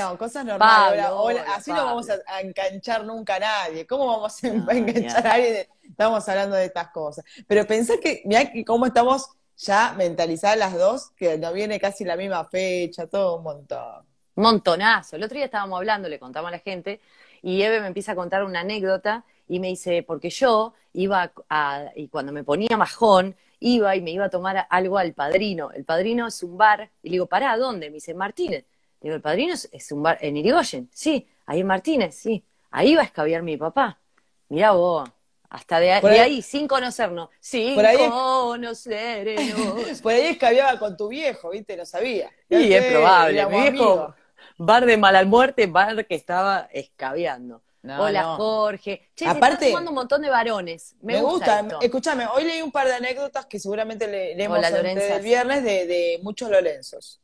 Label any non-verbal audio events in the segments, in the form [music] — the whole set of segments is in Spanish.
No, cosas normales. así no vamos a, enganchar nunca a nadie. ¿Cómo vamos a, [laughs] enganchar a alguien? Estamos hablando de estas cosas. Pero pensá que, mirá cómo estamos ya mentalizadas las dos, que nos viene casi la misma fecha, todo un montón. Montonazo. El otro día estábamos hablando, le contamos a la gente, y Eve me empieza a contar una anécdota y me dice, porque yo iba a, y cuando me ponía majón, iba y me iba a tomar algo al padrino. El padrino es un bar, y le digo, ¿para dónde? Me dice, Martínez. Digo, el padrino es, un bar en Irigoyen, sí, ahí en Martínez, sí. Ahí va a escabiar mi papá. Mirá vos. Hasta de, ahí, sin conocernos. Sin por ahí, conocernos. [laughs] por ahí escabiaba con tu viejo, ¿viste? Lo sabía. Y es probable. Mi viejo, bar de mala muerte, bar que estaba escabeando. Hola, Jorge. Che, Aparte, se un montón de varones. Me, gusta. escúchame, hoy leí un par de anécdotas que seguramente le, leemos el viernes de muchos Lorenzos.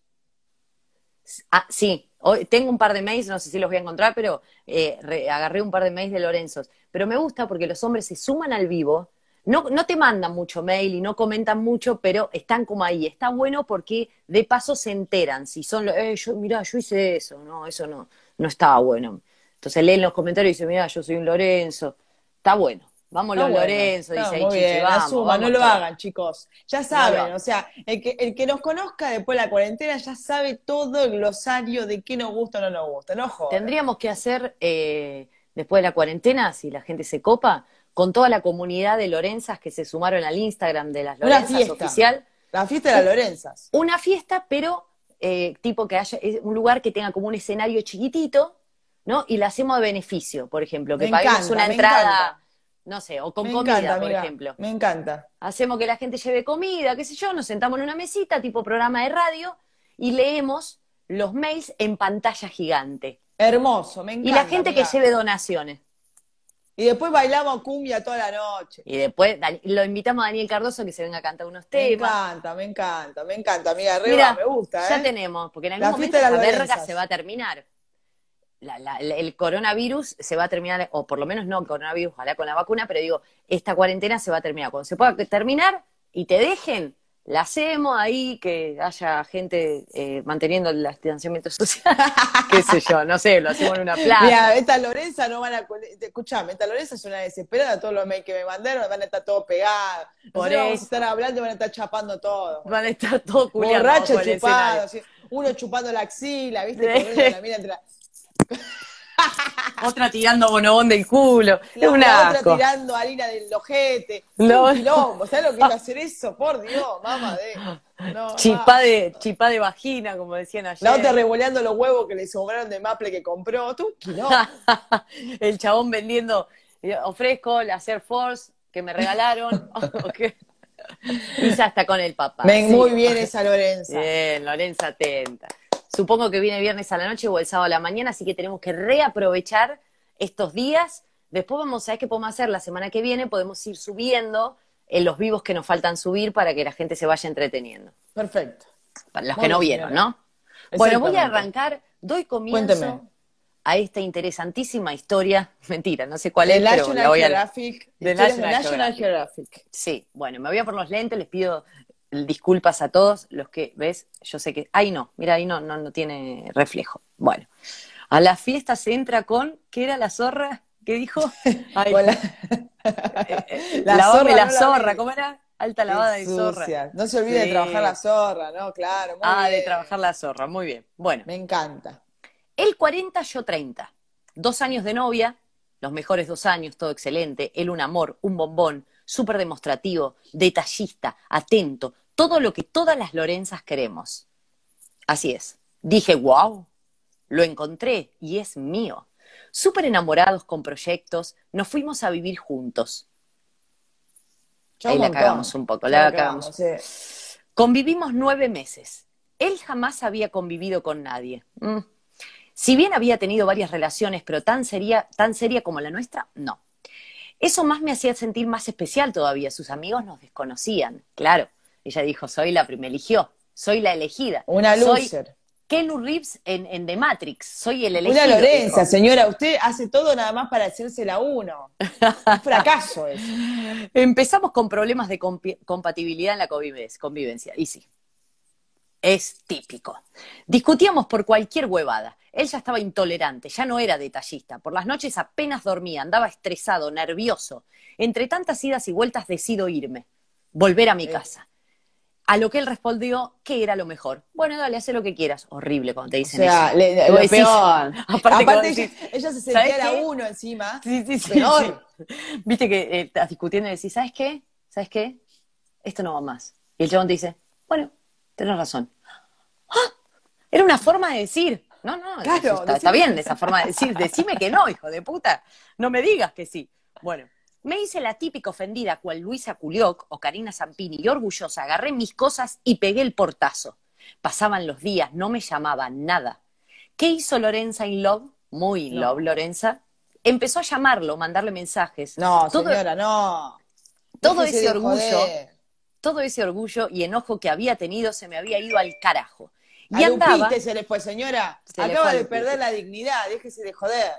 Ah, sí, hoy tengo un par de mails, no sé si los voy a encontrar, pero eh, agarré un par de mails de Lorenzos. Pero me gusta porque los hombres se suman al vivo, no, no te mandan mucho mail y no comentan mucho, pero están como ahí. Está bueno porque de paso se enteran. Si son, eh, yo, mirá, yo hice eso, no, eso no, no estaba bueno. Entonces leen los comentarios y dicen, mira, yo soy un Lorenzo. Está bueno. Vamos no, Lorenzo, dice ahí bien, vamos, no lo hagan, chicos. Ya saben, o sea, el que, nos conozca después de la cuarentena ya sabe todo el glosario de qué nos gusta o no nos gusta, no Tendríamos que hacer, eh, después de la cuarentena, si la gente se copa, con toda la comunidad de Lorenzas que se sumaron al Instagram de las Lorenzas Una oficial. La fiesta de las Lorenzas. Una fiesta, pero eh, tipo que haya eh, un lugar que tenga como un escenario chiquitito, ¿no? Y la hacemos de beneficio, por ejemplo, que pague paguemos una entrada. No sé, o con comida, por ejemplo. Me encanta. Hacemos que la gente lleve comida, qué sé yo, nos sentamos en una mesita, tipo programa de radio, y leemos los mails en pantalla gigante. Hermoso, me encanta. Y la gente que lleve donaciones. Y después bailamos cumbia toda la noche. Y después lo invitamos a Daniel Cardoso que se venga a cantar unos temas. Me encanta, me encanta, me encanta, Mira, arriba me gusta, ¿eh? Ya tenemos, porque en algún momento la verga se va a terminar el coronavirus se va a terminar, o por lo menos no el coronavirus, ojalá con la vacuna, pero digo, esta cuarentena se va a terminar. Cuando se pueda terminar y te dejen, la hacemos ahí, que haya gente eh, manteniendo el distanciamiento social, [laughs] qué sé yo, no sé, lo hacemos en una plaza. Mira, esta Lorenza no van a, escuchame, esta Lorenza es una desesperada, todos los mails que me mandaron van a estar todos pegados, van a estar hablando van a estar chapando todo. Van a estar todos Borrachos chupados, uno chupando la axila, viste, la mira entre la otra tirando bonobón del culo. otra tirando harina del lojete No. Un quilombo. ¿Sabes lo que a [laughs] hacer eso? Por Dios, mamá de. chipá, de vagina, como decían ayer. La otra revoleando los huevos que le sobraron de Maple que compró. Tú, [laughs] El chabón vendiendo. Eh, ofrezco la Air Force que me regalaron. [laughs] Y ya está con el papá. Ven, muy bien esa Lorenza. Bien, Lorenza atenta. Supongo que viene viernes a la noche o el sábado a la mañana, así que tenemos que reaprovechar estos días. Después vamos a ver qué podemos hacer la semana que viene, podemos ir subiendo en eh, los vivos que nos faltan subir para que la gente se vaya entreteniendo. Perfecto. Para los que no vieron, ¿no? Bueno, voy a arrancar, doy comienzo a esta interesantísima historia, [laughs] mentira, no sé cuál es, la de National, Geographic. Sí, bueno, me voy a poner los lentes, les pido disculpas a todos los que, ¿ves? Yo sé que, ahí no, mira, ahí no, no, no tiene reflejo. Bueno, a la fiesta se entra con, ¿qué era la zorra? ¿Qué dijo? [laughs] [laughs] Eh, eh, la, zorra, la zorra, ¿cómo era? Alta lavada de zorra. No se olvide de trabajar la zorra, ¿no? Claro. ah, de trabajar la zorra, muy bien. Bueno. Me encanta. El 40, yo 30. Dos años de novia, los mejores dos años, todo excelente. Él un amor, un bombón, súper demostrativo, detallista, atento, todo lo que todas las Lorenzas queremos. Así es. Dije, wow, lo encontré y es mío. Súper enamorados con proyectos, nos fuimos a vivir juntos. Ahí la cagamos un poco, la, cagamos. Convivimos nueve meses. Él jamás había convivido con nadie. Mm. Si bien había tenido varias relaciones, pero tan seria, tan seria como la nuestra, no. Eso más me hacía sentir más especial todavía. Sus amigos nos desconocían, claro. Ella dijo, soy la primera, eligió, soy la elegida. Una loser. Soy Kenu Reeves en, The Matrix, soy el elegido. Una Lorenza, señora, usted hace todo nada más para hacerse la uno. Un fracaso eso. [laughs] Empezamos con problemas de compatibilidad en la convivencia, y sí. Es típico. Discutíamos por cualquier huevada. Él ya estaba intolerante, ya no era detallista. Por las noches apenas dormía, andaba estresado, nervioso. Entre tantas idas y vueltas decido irme, volver a mi eh, casa. A lo que él respondió que era lo mejor. Bueno, dale, haz lo que quieras. Horrible cuando te dicen o sea, Le, [laughs] Aparte, ella, se sentía la uno encima. Sí, sí, sí. Viste que eh, estás discutiendo y decís, ¿sabes qué? ¿Sabes qué? Esto no va más. Y el chabón te dice, bueno, tenés razón. ¡Ah! Era una forma de decir. No, no, está, está, bien esa forma de decir. Decime que no, hijo de puta. No me digas que sí. Bueno, me hice la típica ofendida cual Luisa Culioc o Karina Zampini y orgullosa agarré mis cosas y pegué el portazo. Pasaban los días, no me llamaban, nada. ¿Qué hizo Lorenza in Love? Muy in Love, Lorenza. Empezó a llamarlo, mandarle mensajes. No, todo, señora, no. Todo ese orgullo, todo ese orgullo y enojo que había tenido se me había ido al carajo. Y andaba, señora. Acaba de perder la dignidad, déjese de joder.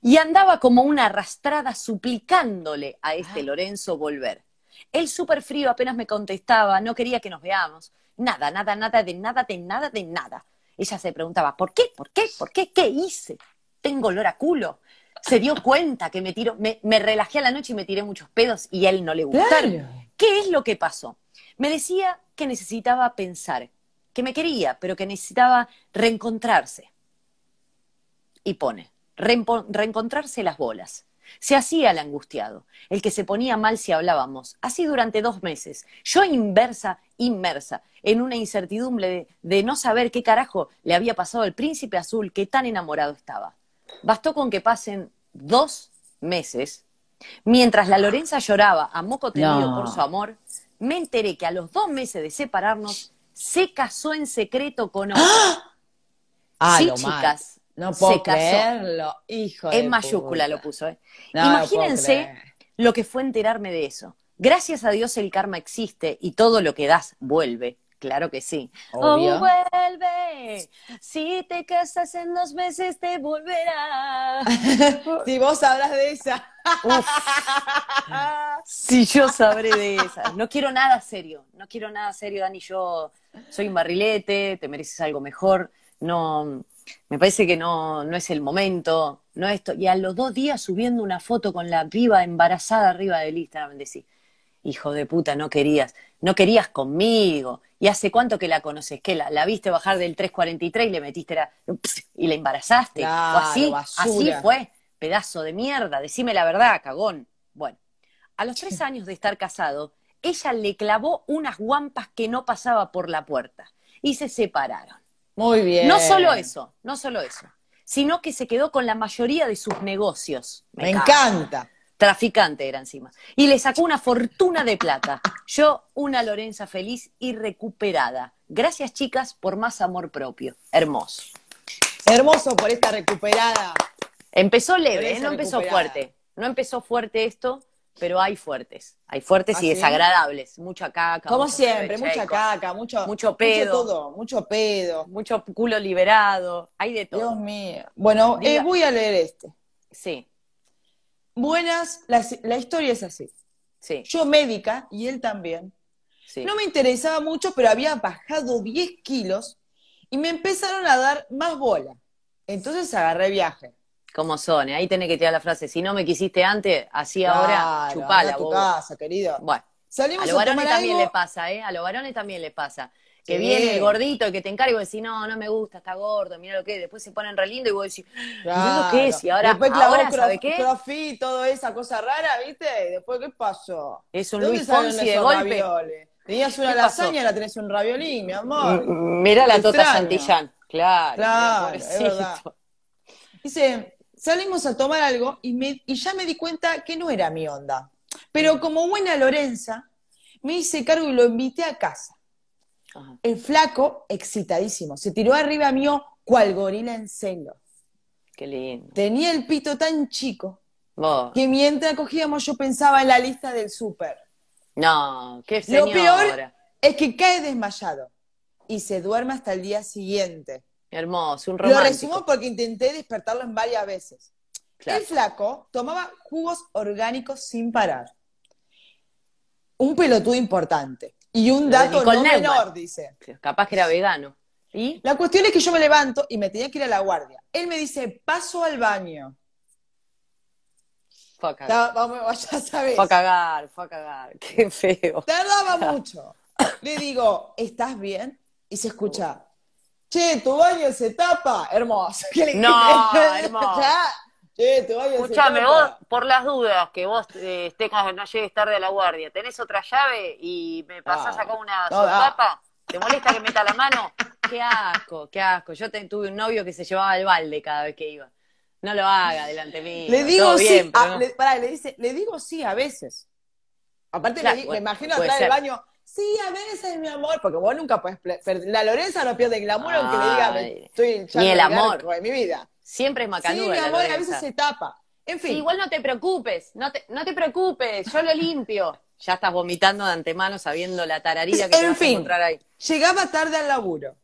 Y andaba como una arrastrada suplicándole a este Lorenzo volver. Él súper frío apenas me contestaba, no quería que nos veamos. Nada, nada, nada, de nada, de nada, de nada. Ella se preguntaba, ¿por qué? ¿Por qué? ¿Por qué? ¿Qué hice? Tengo olor a culo. Se dio cuenta que me tiró, me, relajé a la noche y me tiré muchos pedos y a él no le gustaron. ¿Qué es lo que pasó? Me decía que necesitaba pensar, que me quería, pero que necesitaba reencontrarse. Y pone, reencontrarse las bolas. Se hacía el angustiado, el que se ponía mal si hablábamos. Así durante dos meses, yo inversa, inmersa, en una incertidumbre de, no saber qué carajo le había pasado al príncipe azul que tan enamorado estaba. Bastó con que pasen dos meses, mientras la Lorenza lloraba a moco tendido por su amor, me enteré que a los dos meses de separarnos, se casó en secreto con otro. ¡Ah! sí, chicas. No puedo se Hijo en mayúscula lo puso. ¿eh? Imagínense lo que fue enterarme de eso. Gracias a Dios el karma existe y todo lo que das vuelve. Claro que sí. Oh, oh vuelve. Si te casas en dos meses, te volverá. [laughs] si vos sabrás de esa. si yo sabré de esa. No quiero nada serio. No quiero nada serio, Dani. Yo soy un barrilete, te mereces algo mejor. No, me parece que no, no es el momento, no esto. Y a los dos días subiendo una foto con la viva embarazada arriba del Instagram, decís, hijo de puta, no querías, no querías conmigo. ¿Y hace cuánto que la conoces? que la, viste bajar del 343 y le metiste y la embarazaste? o así, así fue, pedazo de mierda, decime la verdad, cagón. Bueno, a los tres años de estar casado, ella le clavó unas guampas que no pasaba por la puerta y se separaron. Muy bien. No solo eso, no solo eso, sino que se quedó con la mayoría de sus negocios. Me, encanta. Traficante era encima. Y le sacó una fortuna de plata. Yo, una Lorenza feliz y recuperada. Gracias, chicas, por más amor propio. Hermoso. Hermoso por esta recuperada. Empezó leve, ¿eh? no empezó fuerte. No empezó fuerte esto, pero hay fuertes, hay fuertes ¿Ah, y desagradables, mucha caca. Como siempre, mucha caca, mucho, mucho pedo. Mucho todo, mucho pedo. Mucho culo liberado, hay de todo. Dios mío. Bueno, eh, voy a leer este. Sí. Buenas, la, historia es así. Sí. Yo médica y él también. No me interesaba mucho, pero había bajado 10 kilos y me empezaron a dar más bola. Entonces agarré viaje cómo son. ¿eh? Ahí tenés que tirar la frase, si no me quisiste antes, así ahora chupala. A tu casa, querido. Bueno, Salimos a los varones también le pasa, ¿eh? A los varones también les pasa. Que viene el gordito y que te encargo y decís, no, no me gusta, está gordo, mira lo que es. Después se ponen re lindo y vos decís, claro. lo es? Y ahora, Después clavó ahora, ¿sabe qué? Todo toda esa cosa rara, ¿viste? Y después, ¿qué pasó? Es un Luis Fonsi de golpe. Tenías una lasaña, la tenés un raviolín, mi amor. Mirá la Tota Santillán. Claro. Claro, Dice, salimos a tomar algo y, ya me di cuenta que no era mi onda. Pero como buena Lorenza, me hice cargo y lo invité a casa. El flaco, excitadísimo, se tiró arriba mío cual gorila en celos. Qué lindo. Tenía el pito tan chico que mientras cogíamos yo pensaba en la lista del súper. No, qué señora. Lo peor es que cae desmayado y se duerme hasta el día siguiente. Hermoso, un romántico. Lo resumo porque intenté despertarlo en varias veces. El flaco tomaba jugos orgánicos sin parar. Un pelotudo importante. Y un dato no menor, dice. Capaz que era vegano. ¿Y? La cuestión es que yo me levanto y me tenía que ir a la guardia. Él me dice, paso al baño. Fue a cagar. [laughs] Fue a cagar, fue a cagar. [laughs] Qué feo. Tardaba [laughs] mucho. Le digo, ¿estás bien? Y se escucha, che, tu baño se tapa, hermoso. no, [laughs] hermoso. che, tu baño se tapa. vos, por las dudas que vos eh, estés no llegues tarde a la guardia, ¿tenés otra llave y me pasás ah, acá una ah. ¿Te molesta que meta la mano? [laughs] Qué asco, qué asco. Yo tuve un novio que se llevaba el balde cada vez que iba. No lo haga delante mío. Le digo sí, ah, le, dice, le digo sí a veces. Aparte, me imagino atrás del baño, sí, a veces, mi amor, porque vos nunca puedes La Lorenza no pierde el glamour aunque le diga, estoy Ni el amor. mi vida. Siempre es macanuda. amor, a veces se tapa. En fin. igual no te preocupes, no te, no te preocupes, yo lo limpio. [laughs] ya estás vomitando de antemano sabiendo la tararilla que te vas a encontrar ahí. Llegaba tarde al laburo.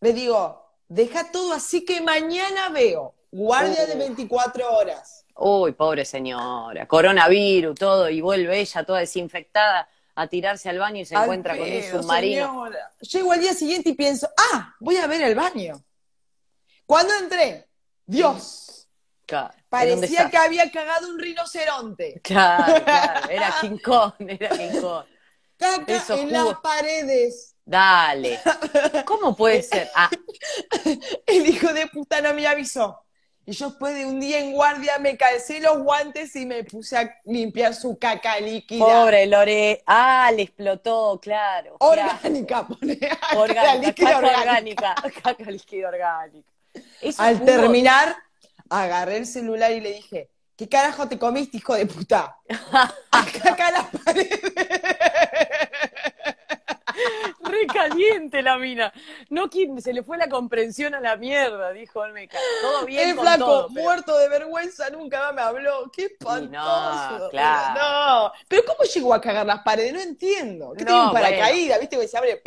Le digo, deja todo así que mañana veo. Guardia de 24 horas. Uy, pobre señora. Coronavirus, todo. Y vuelve ella toda desinfectada a tirarse al baño y se encuentra con un submarino. Llego al día siguiente y pienso, ah, voy a ver el baño. Cuando entré, Dios. Parecía que había cagado un rinoceronte. Claro, [laughs] claro, era King era King Caca en las paredes. Dale. [laughs] ¿Cómo puede ser? Ah. El hijo de puta no me avisó. Y yo después de un día en guardia me calcé los guantes y me puse a limpiar su caca líquida. Pobre Lore. Ah, le explotó, claro. Orgánica, pone. [laughs] Orgánica, caca orgánica. orgánica. Caca líquida orgánica. Al terminar, agarré el celular y le dije, ¿qué carajo te comiste, hijo de puta? a [laughs] caca la pared. Re caliente la mina. No, se le fue la comprensión a la mierda, dijo el meca. Todo bien. El con flaco, muerto de vergüenza, nunca más me habló. Qué espantoso. No, claro. No. Pero ¿cómo llegó a cagar las paredes? No entiendo. ¿Qué tiene un paracaídas? ¿Viste que se abre?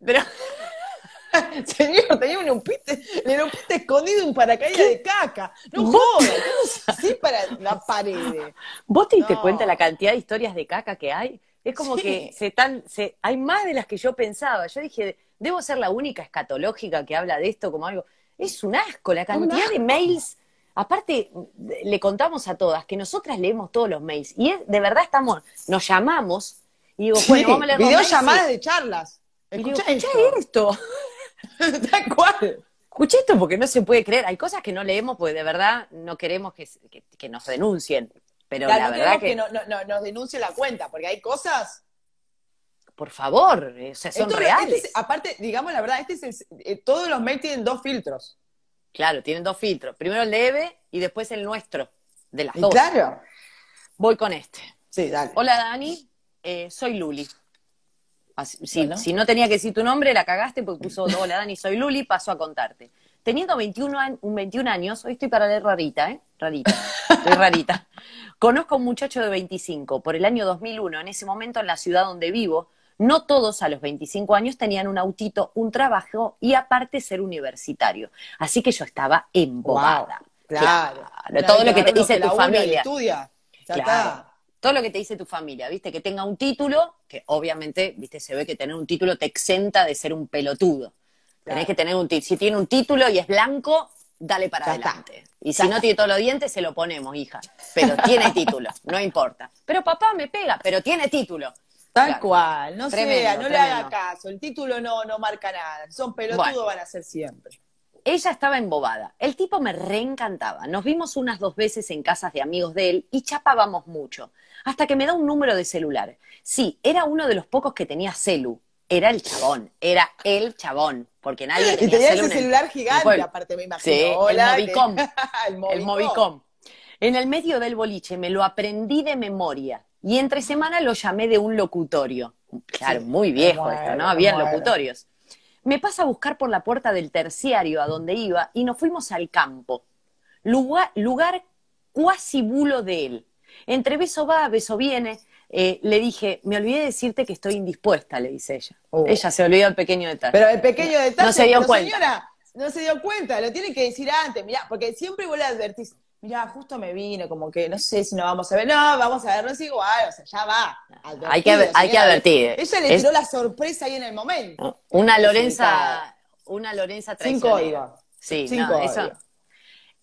[laughs] Señor, tenía un upite, el en escondido un paracaídas de caca. No jodas, así para la pared. ¿Vos te diste cuenta la cantidad de historias de caca que hay? Es como que se están hay más de las que yo pensaba. Yo dije, debo ser la única escatológica que habla de esto como algo. Es un asco la cantidad de mails. Aparte, le contamos a todas que nosotras leemos todos los mails. Y de verdad estamos, nos llamamos y digo, bueno, vamos a leer Videollamadas llamadas de charlas. Escucha esto. esto. [laughs] Escuché esto porque no se puede creer. Hay cosas que no leemos porque de verdad no queremos que, que nos denuncien. Pero la verdad que, que no, no, nos denuncie la cuenta, porque hay cosas. Por favor, eh, son este reales. aparte, digamos la verdad, este es eh, todos los mails tienen dos filtros. Claro, tienen dos filtros. Primero el de Eve y después el nuestro, de las dos. Claro. Voy con este. Sí, dale. Hola, Dani. Eh, soy Luli. Si no tenía que decir tu nombre, la cagaste porque puso, [laughs] hola, Dani, soy Luli, paso a contarte. Teniendo 21, un 21 años, hoy estoy para leer rarita, ¿eh? Rarita. [laughs] Estoy rarita. Conozco a un muchacho de 25 por el año 2001, en ese momento en la ciudad donde vivo, no todos a los 25 años tenían un autito, un trabajo y aparte ser universitario. Así que yo estaba embobada. claro, Todo lo que te dice tu familia. Estudia. Está. Todo lo que te dice tu familia, ¿viste? Que tenga un título, que obviamente, ¿viste? Se ve que tener un título te exenta de ser un pelotudo. Tenés que tener un título. Si tiene un título y es blanco, dale para adelante. Y si no tiene todos los dientes, se lo ponemos, hija. Pero tiene [laughs] título, no importa. Pero papá me pega, pero tiene título. Tal cual, no se vea, no le haga caso, el título no, no marca nada, son pelotudos van a ser siempre. Ella estaba embobada, el tipo me reencantaba, nos vimos unas dos veces en casas de amigos de él y chapábamos mucho, hasta que me da un número de celular. Sí, era uno de los pocos que tenía celu, era el chabón, era el chabón, porque nadie Y tenía ese celular gigante, aparte me imagino. Sí, el Movicom. [laughs] el Movicom. En el medio del boliche me lo aprendí de memoria y entre semana lo llamé de un locutorio. Claro, muy viejo esto, ¿no? Habían locutorios. Me pasa a buscar por la puerta del terciario a donde iba y nos fuimos al campo. Lugar, lugar cuasi bulo de él. Entre beso va, beso viene, eh, le dije, me olvidé decirte que estoy indispuesta, le dice ella. Oh. Ella se olvidó el pequeño detalle. Pero el pequeño detalle, no se dio cuenta. señora, no se dio cuenta, lo tiene que decir antes, mirá, porque siempre vos a advertir mirá, justo me vino, como que no sé si no vamos a ver, no, vamos a es igual, o sea, ya va. hay que, hay que advertir. Ella le tiró la sorpresa ahí en el momento. Una Lorenza, una Lorenza traicionera. Sin Sí,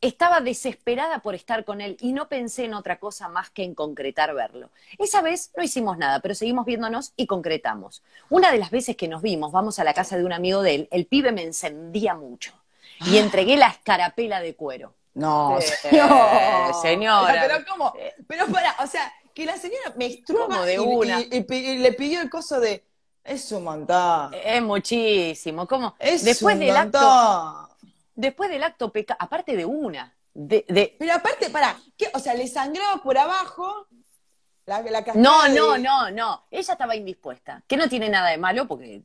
estaba desesperada por estar con él y no pensé en otra cosa más que en concretar verlo. Esa vez no hicimos nada, pero seguimos viéndonos y concretamos. Una de las veces que nos vimos, vamos a la casa de un amigo de él, el pibe me encendía mucho y ah. entregué la escarapela de cuero. No, [laughs] señora. Pero cómo, eh. pero para, o sea, que la señora me me de y, una y, le pidió el coso de es un Es muchísimo. ¿Cómo? Es Después un del acto después del acto pecado, aparte de una. De, de... Pero aparte, para, ¿qué? o sea, le sangraba por abajo la, la No, no, no, no. Ella estaba indispuesta. Que no tiene nada de malo porque.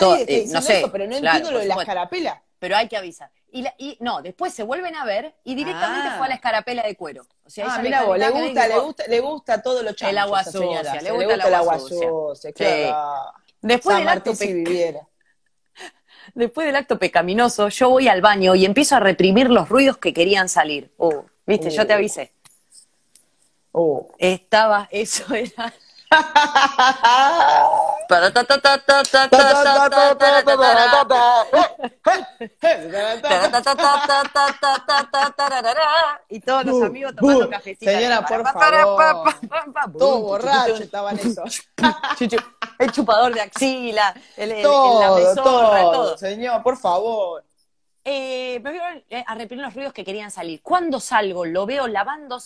No, eh, no sé, pero no entiendo lo de la escarapela. Pero hay que avisar. Y, y, no, después se vuelven a ver y directamente ah. fue a la escarapela de cuero. O sea, ah, vos, le gusta, le gusta, le gusta todo lo chancho. El agua le, gusta, el agua sucia. Claro. Después San del acto si viviera después del acto pecaminoso, yo voy al baño y empiezo a reprimir los ruidos que querían salir. Oh, viste, yo te oh. avisé. Oh. Estaba, eso era. [laughs] Y todos los amigos tomando cafecito. Señora, por favor. Todo borracho estaban eso. [laughs] El chupador de axila, todo, todo, Señor, por favor. me eh, eh, a los ruidos que querían salir. Cuando salgo, lo veo lavando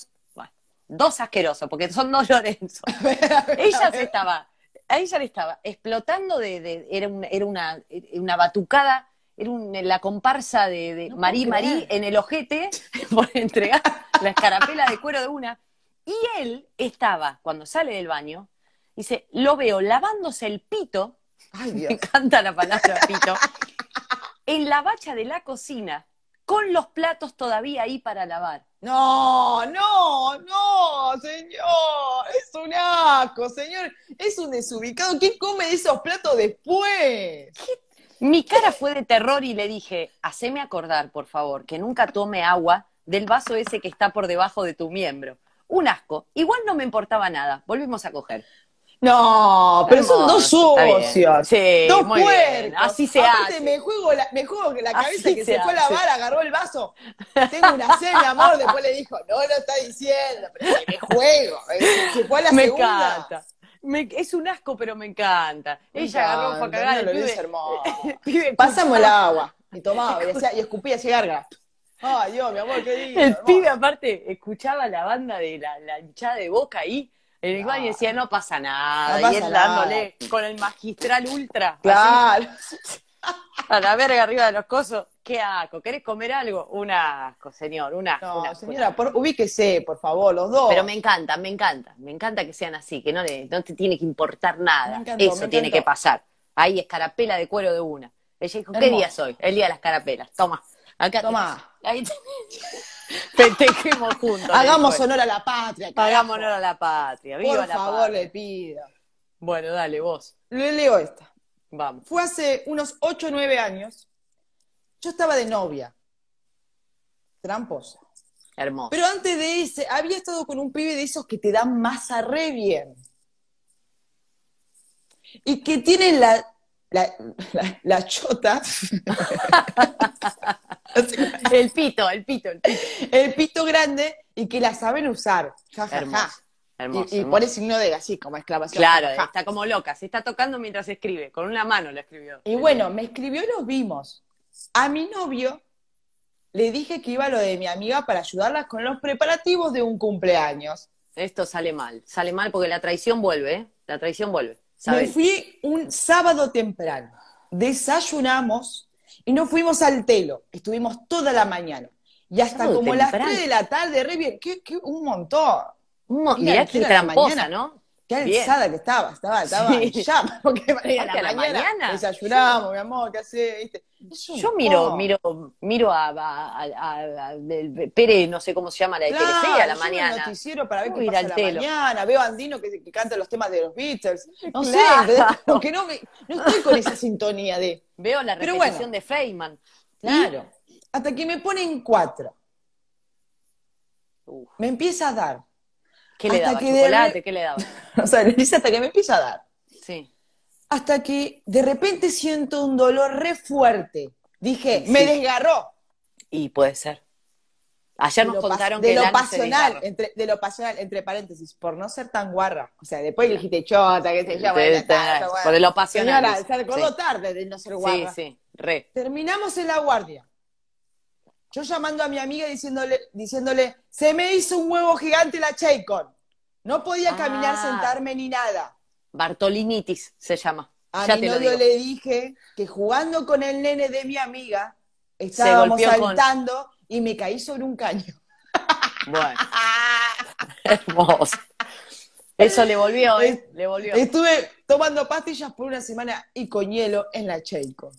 dos asquerosos, porque son dos Lorenzo. [laughs] Ella se estaba ahí ya le estaba explotando de, era, una, batucada era la comparsa de, Mari Marí en el ojete [laughs] por entregar la escarapela de cuero de una. Y él estaba, cuando sale del baño, dice, lo veo lavándose el pito, [laughs] me encanta la palabra pito, en la bacha de la cocina, con los platos todavía ahí para lavar. No, no, no, señor, es un asco, señor, es un desubicado. ¿Quién come esos platos después? Mi cara fue de terror y le dije, haceme acordar, por favor, que nunca tome agua del vaso ese que está por debajo de tu miembro. Un asco. Igual no me importaba nada. Volvimos a coger. No, pero son dos socios. Sí, dos puertos. Así se Aparte hace. Me juego la, me juego la cabeza y que se, fue a vara, agarró el vaso. Tengo una cena, amor. Después le dijo, no lo está diciendo, pero me juego. Eh, se fue a la me Encanta. es un asco, pero me encanta. Ella agarró para cagar. No, [laughs] el pibe, Pasamos el agua. Y tomaba, y, y escupía, así larga. Ay, Dios, mi amor, qué lindo. El pibe, aparte, escuchaba la banda de la, hinchada de boca ahí. El Big y decía, no pasa nada. y él dándole con el magistral ultra. Claro. [laughs] a la verga arriba de los cosos. Qué asco. ¿Querés comer algo? Un asco, señor. Un asco. No, señora, Por, ubíquese, por favor, los dos. Pero me encanta, me encanta. Me encanta que sean así, que no, no te tiene que importar nada. Eso tiene que pasar. Ahí, escarapela de cuero de una. Ella dijo, ¿qué día soy? El día de las carapelas. Toma. Acá Toma. Festejemos [laughs] juntos. Hagamos honor a la patria. Hagamos honor a la patria. Por favor, le pido. Bueno, dale, vos. Le leo esta. Vamos. Fue hace unos 8 o 9 años. Yo estaba de novia. Tramposa. Hermosa Pero antes de ese, había estado con un pibe de esos que te dan masa re bien. Y que tienen la, la, la chota. [laughs] [laughs] el pito, el pito, el pito. grande y que la saben usar. y, pone signo de así, como exclamación. Claro, está como loca, se está tocando mientras escribe, con una mano la escribió. Y bueno, me escribió y nos vimos. A mi novio le dije que iba a lo de mi amiga para ayudarla con los preparativos de un cumpleaños. Esto sale mal, sale mal porque la traición vuelve, ¿eh? La traición vuelve. Me fui un sábado temprano. Desayunamos, y no fuimos al telo, estuvimos toda la mañana. Y hasta como las tres de la tarde, re bien, que, un montón. Un mo Mira, qué ¿no? Qué alzada que estaba, estaba, estaba Ya. [laughs] porque la, mañana, desayunamos, mi amor, ¿qué hace? Yo miro, miro, miro a, Pérez, no sé cómo se llama la de claro, Telefe a la mañana. Veo noticiero para ver cómo pasa a la mañana, veo a Andino que, canta los temas de los Beatles. No sé, porque no estoy con esa sintonía de. Veo la repetición de Feynman. Claro. Hasta que me ponen cuatro. Me empieza a dar ¿Qué le daba? ¿Chocolate? ¿Qué le daba? o sea, dice hasta que me empieza a dar. Sí. Hasta que de repente siento un dolor re fuerte. Dije, me desgarró. Y puede ser. Ayer nos contaron que. De lo pasional, entre, de lo pasional, entre paréntesis, por no ser tan guarra. O sea, después le dijiste chota, que se llama. Por lo pasional. se acordó tarde de no ser guarra. Sí, sí, re. Terminamos en la guardia. Yo llamando a mi amiga diciéndole, diciéndole se me hizo un huevo gigante la Cheycon. No podía ah. caminar, sentarme ni nada. Bartolinitis se llama. A mi novio le dije que jugando con el nene de mi amiga, estábamos saltando y me caí sobre un caño. [laughs] Bueno. Hermoso. Eso le volvió, ¿eh? Le volvió. Estuve tomando pastillas por una semana y con hielo en la Cheycon.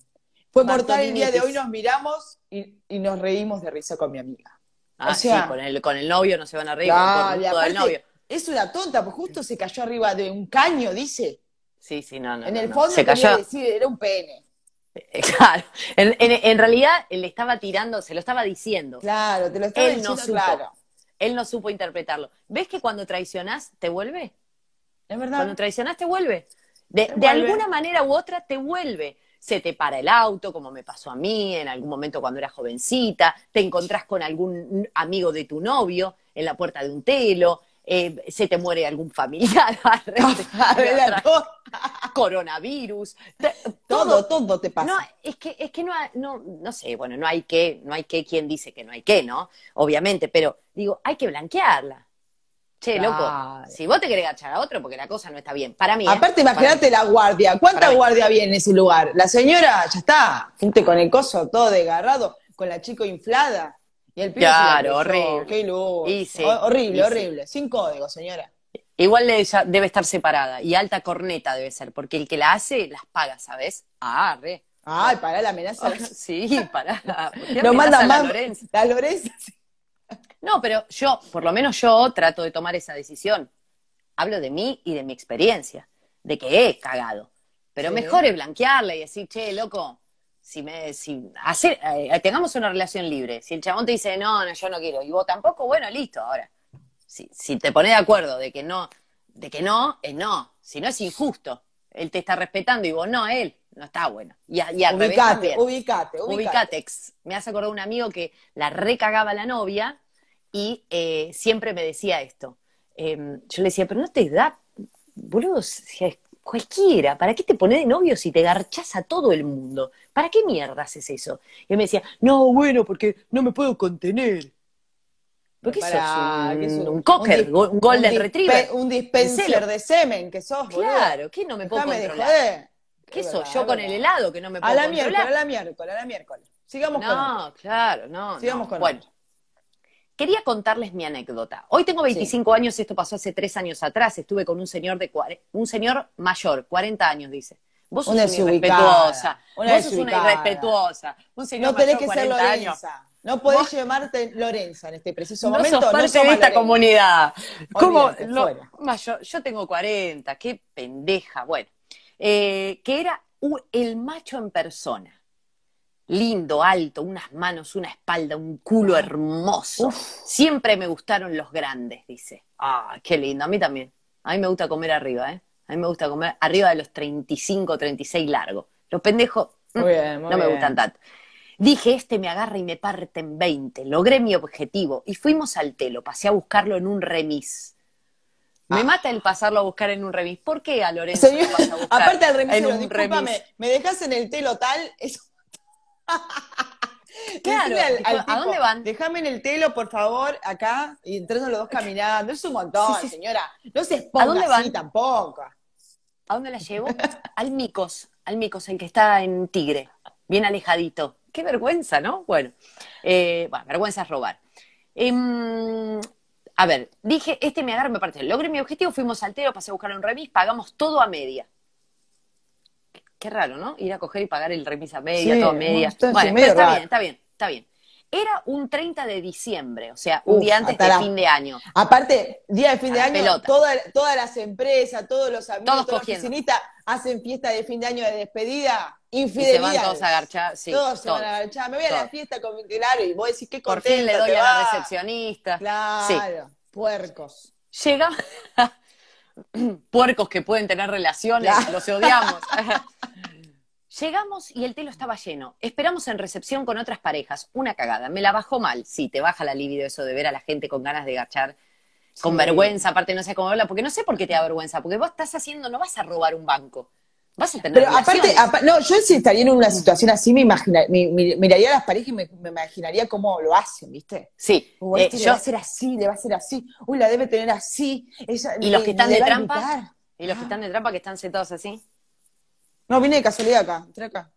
Fue mortal el día de hoy, nos miramos y, nos reímos de risa con mi amiga. Ah, sí, con el, con el novio no se van a reír, con el novio. Es una tonta, pues justo se cayó arriba de un caño, dice. Sí, sí, no, no. En el fondo Se cayó... decir, era un pene. Eh, eh, claro, en, en, en, realidad le estaba tirando, se lo estaba diciendo. Claro, te lo estaba diciendo, Él no supo interpretarlo. ¿Ves que cuando traicionás te vuelve? Es verdad. Cuando traicionás te vuelve. de alguna manera u otra te vuelve se te para el auto, como me pasó a mí en algún momento cuando era jovencita, te encontrás con algún amigo de tu novio en la puerta de un telo, eh, se te muere algún familiar, [laughs] ah, coronavirus, todo, todo, te pasa. No, es que, es que no, no, no sé, bueno, no hay que, no hay que quien dice que no hay que, ¿no? Obviamente, pero digo, hay que blanquearla. Che, loco, si vos te querés agachar a otro, porque la cosa no está bien. Para mí. ¿eh? Aparte, imaginate imagínate la guardia. ¿Cuánta guardia viene en ese lugar? La señora ya está, gente con el coso todo desgarrado, con la chica inflada. Y el pibe Claro, horrible. horrible, horrible. Sin código, señora. Igual debe estar separada y alta corneta debe ser, porque el que la hace las paga, ¿sabes? Ah, re. Ay, para la amenaza. [laughs] sí, para Lo manda más. La Lorenz no, pero yo, por lo menos yo trato de tomar esa decisión. Hablo de mí y de mi experiencia, de que he cagado. Pero mejor es blanquearla y decir, che, loco, si me, si hacer, eh, tengamos una relación libre. Si el chabón te dice, no, no, yo no quiero, y vos tampoco, bueno, listo, ahora. Si, te pones de acuerdo de que no, de que no, es no. Si no es injusto. Él te está respetando y vos no, él. No está bueno. Y, y al ubicate, ubicate, ubicate. Me hace acordar un amigo que la recagaba la novia y eh, siempre me decía esto. Em, yo le decía, pero no te da, boludo, cualquiera, ¿para qué te pones de novio si te garchás a todo el mundo? ¿Para qué mierda haces eso? Y él me decía, no, bueno, porque no me puedo contener. ¿Por qué sos un, un cocker, un, un golden retriever? Un dispenser de semen que sos, boludo. Claro, ¿qué no me puedo Déjame controlar. ¿Qué sos yo con el helado que no me puedo a la Miércoles, a la miércoles, a la miércoles. Sigamos con con No, claro, no. Sigamos con Bueno, Quería contarles mi anécdota. Hoy tengo 25 años, esto pasó hace tres años atrás. Estuve con un señor de un señor mayor, 40 años, dice. Vos sos una, irrespetuosa. vos sos una irrespetuosa. Un señor no tenés que ser Lorenza. No podés llamarte Lorenza en este preciso no momento. Sos parte no de esta comunidad. ¿Cómo? yo, tengo 40, qué pendeja. Bueno, eh, que era el macho en persona lindo, alto, unas manos, una espalda, un culo ah. hermoso. Siempre me gustaron los grandes, dice. Ah, qué lindo, a mí también. A mí me gusta comer arriba, ¿eh? A mí me gusta comer arriba de los 35, 36 largos. Los pendejos mm, no me gustan tanto. Dije, este me agarra y me parte en 20. Logré mi objetivo y fuimos al telo. Pasé a buscarlo en un remis. Me ah. mata el pasarlo a buscar en un remis. ¿Por qué a Lorenzo? lo a [laughs] buscar aparte del remis, remis. me dejas en el telo tal, es [laughs] Claro, ¿a dónde van? Déjame en el telo, por favor, acá, y entrando los dos caminando. Es un montón, señora. No se exponga ¿A dónde van? así tampoco. ¿A dónde la llevo? al Micos, al Micos, el que está en Tigre, bien alejadito. Qué vergüenza, ¿no? Bueno, eh, vergüenza es robar. Em, a ver, dije, este me agarró, me parte. Logré mi objetivo, fuimos al telo, pasé a buscar un remis, pagamos todo a media. Qué raro, ¿no? Ir a coger y pagar el remis a media, todo media. Bueno, pero está bien, está bien, está bien. Era un 30 de diciembre, o sea, un día antes de fin de año. Aparte, día de fin de año, todas las empresas, todos los amigos, todos los hacen fiesta de fin de año de despedida. Infidelidad. se van todos a agarchar, sí. Todos, se van a agarchar. Me voy a la fiesta con mi claro y vos decís qué contenta. Por fin le doy a la recepcionista. Claro, sí. puercos. Llega, puercos que pueden tener relaciones, los odiamos. [laughs] Llegamos y el telo estaba lleno. Esperamos en recepción con otras parejas. Una cagada. Me la bajó mal. Sí, te baja la libido eso de ver a la gente con ganas de gachar, con vergüenza, aparte no sé cómo habla, porque no sé por qué te da vergüenza, porque vos estás haciendo, no vas a robar un banco. Vas a tener Pero aparte, no, yo si estaría en una situación así, me, miraría las parejas y me, imaginaría cómo lo hacen, ¿viste? Sí. Eh, este le va a ser así, le va a ser así, uy, la debe tener así. y los que están de trampa, y los que están de trampa que están sentados así. No, vine de casualidad acá, entra acá.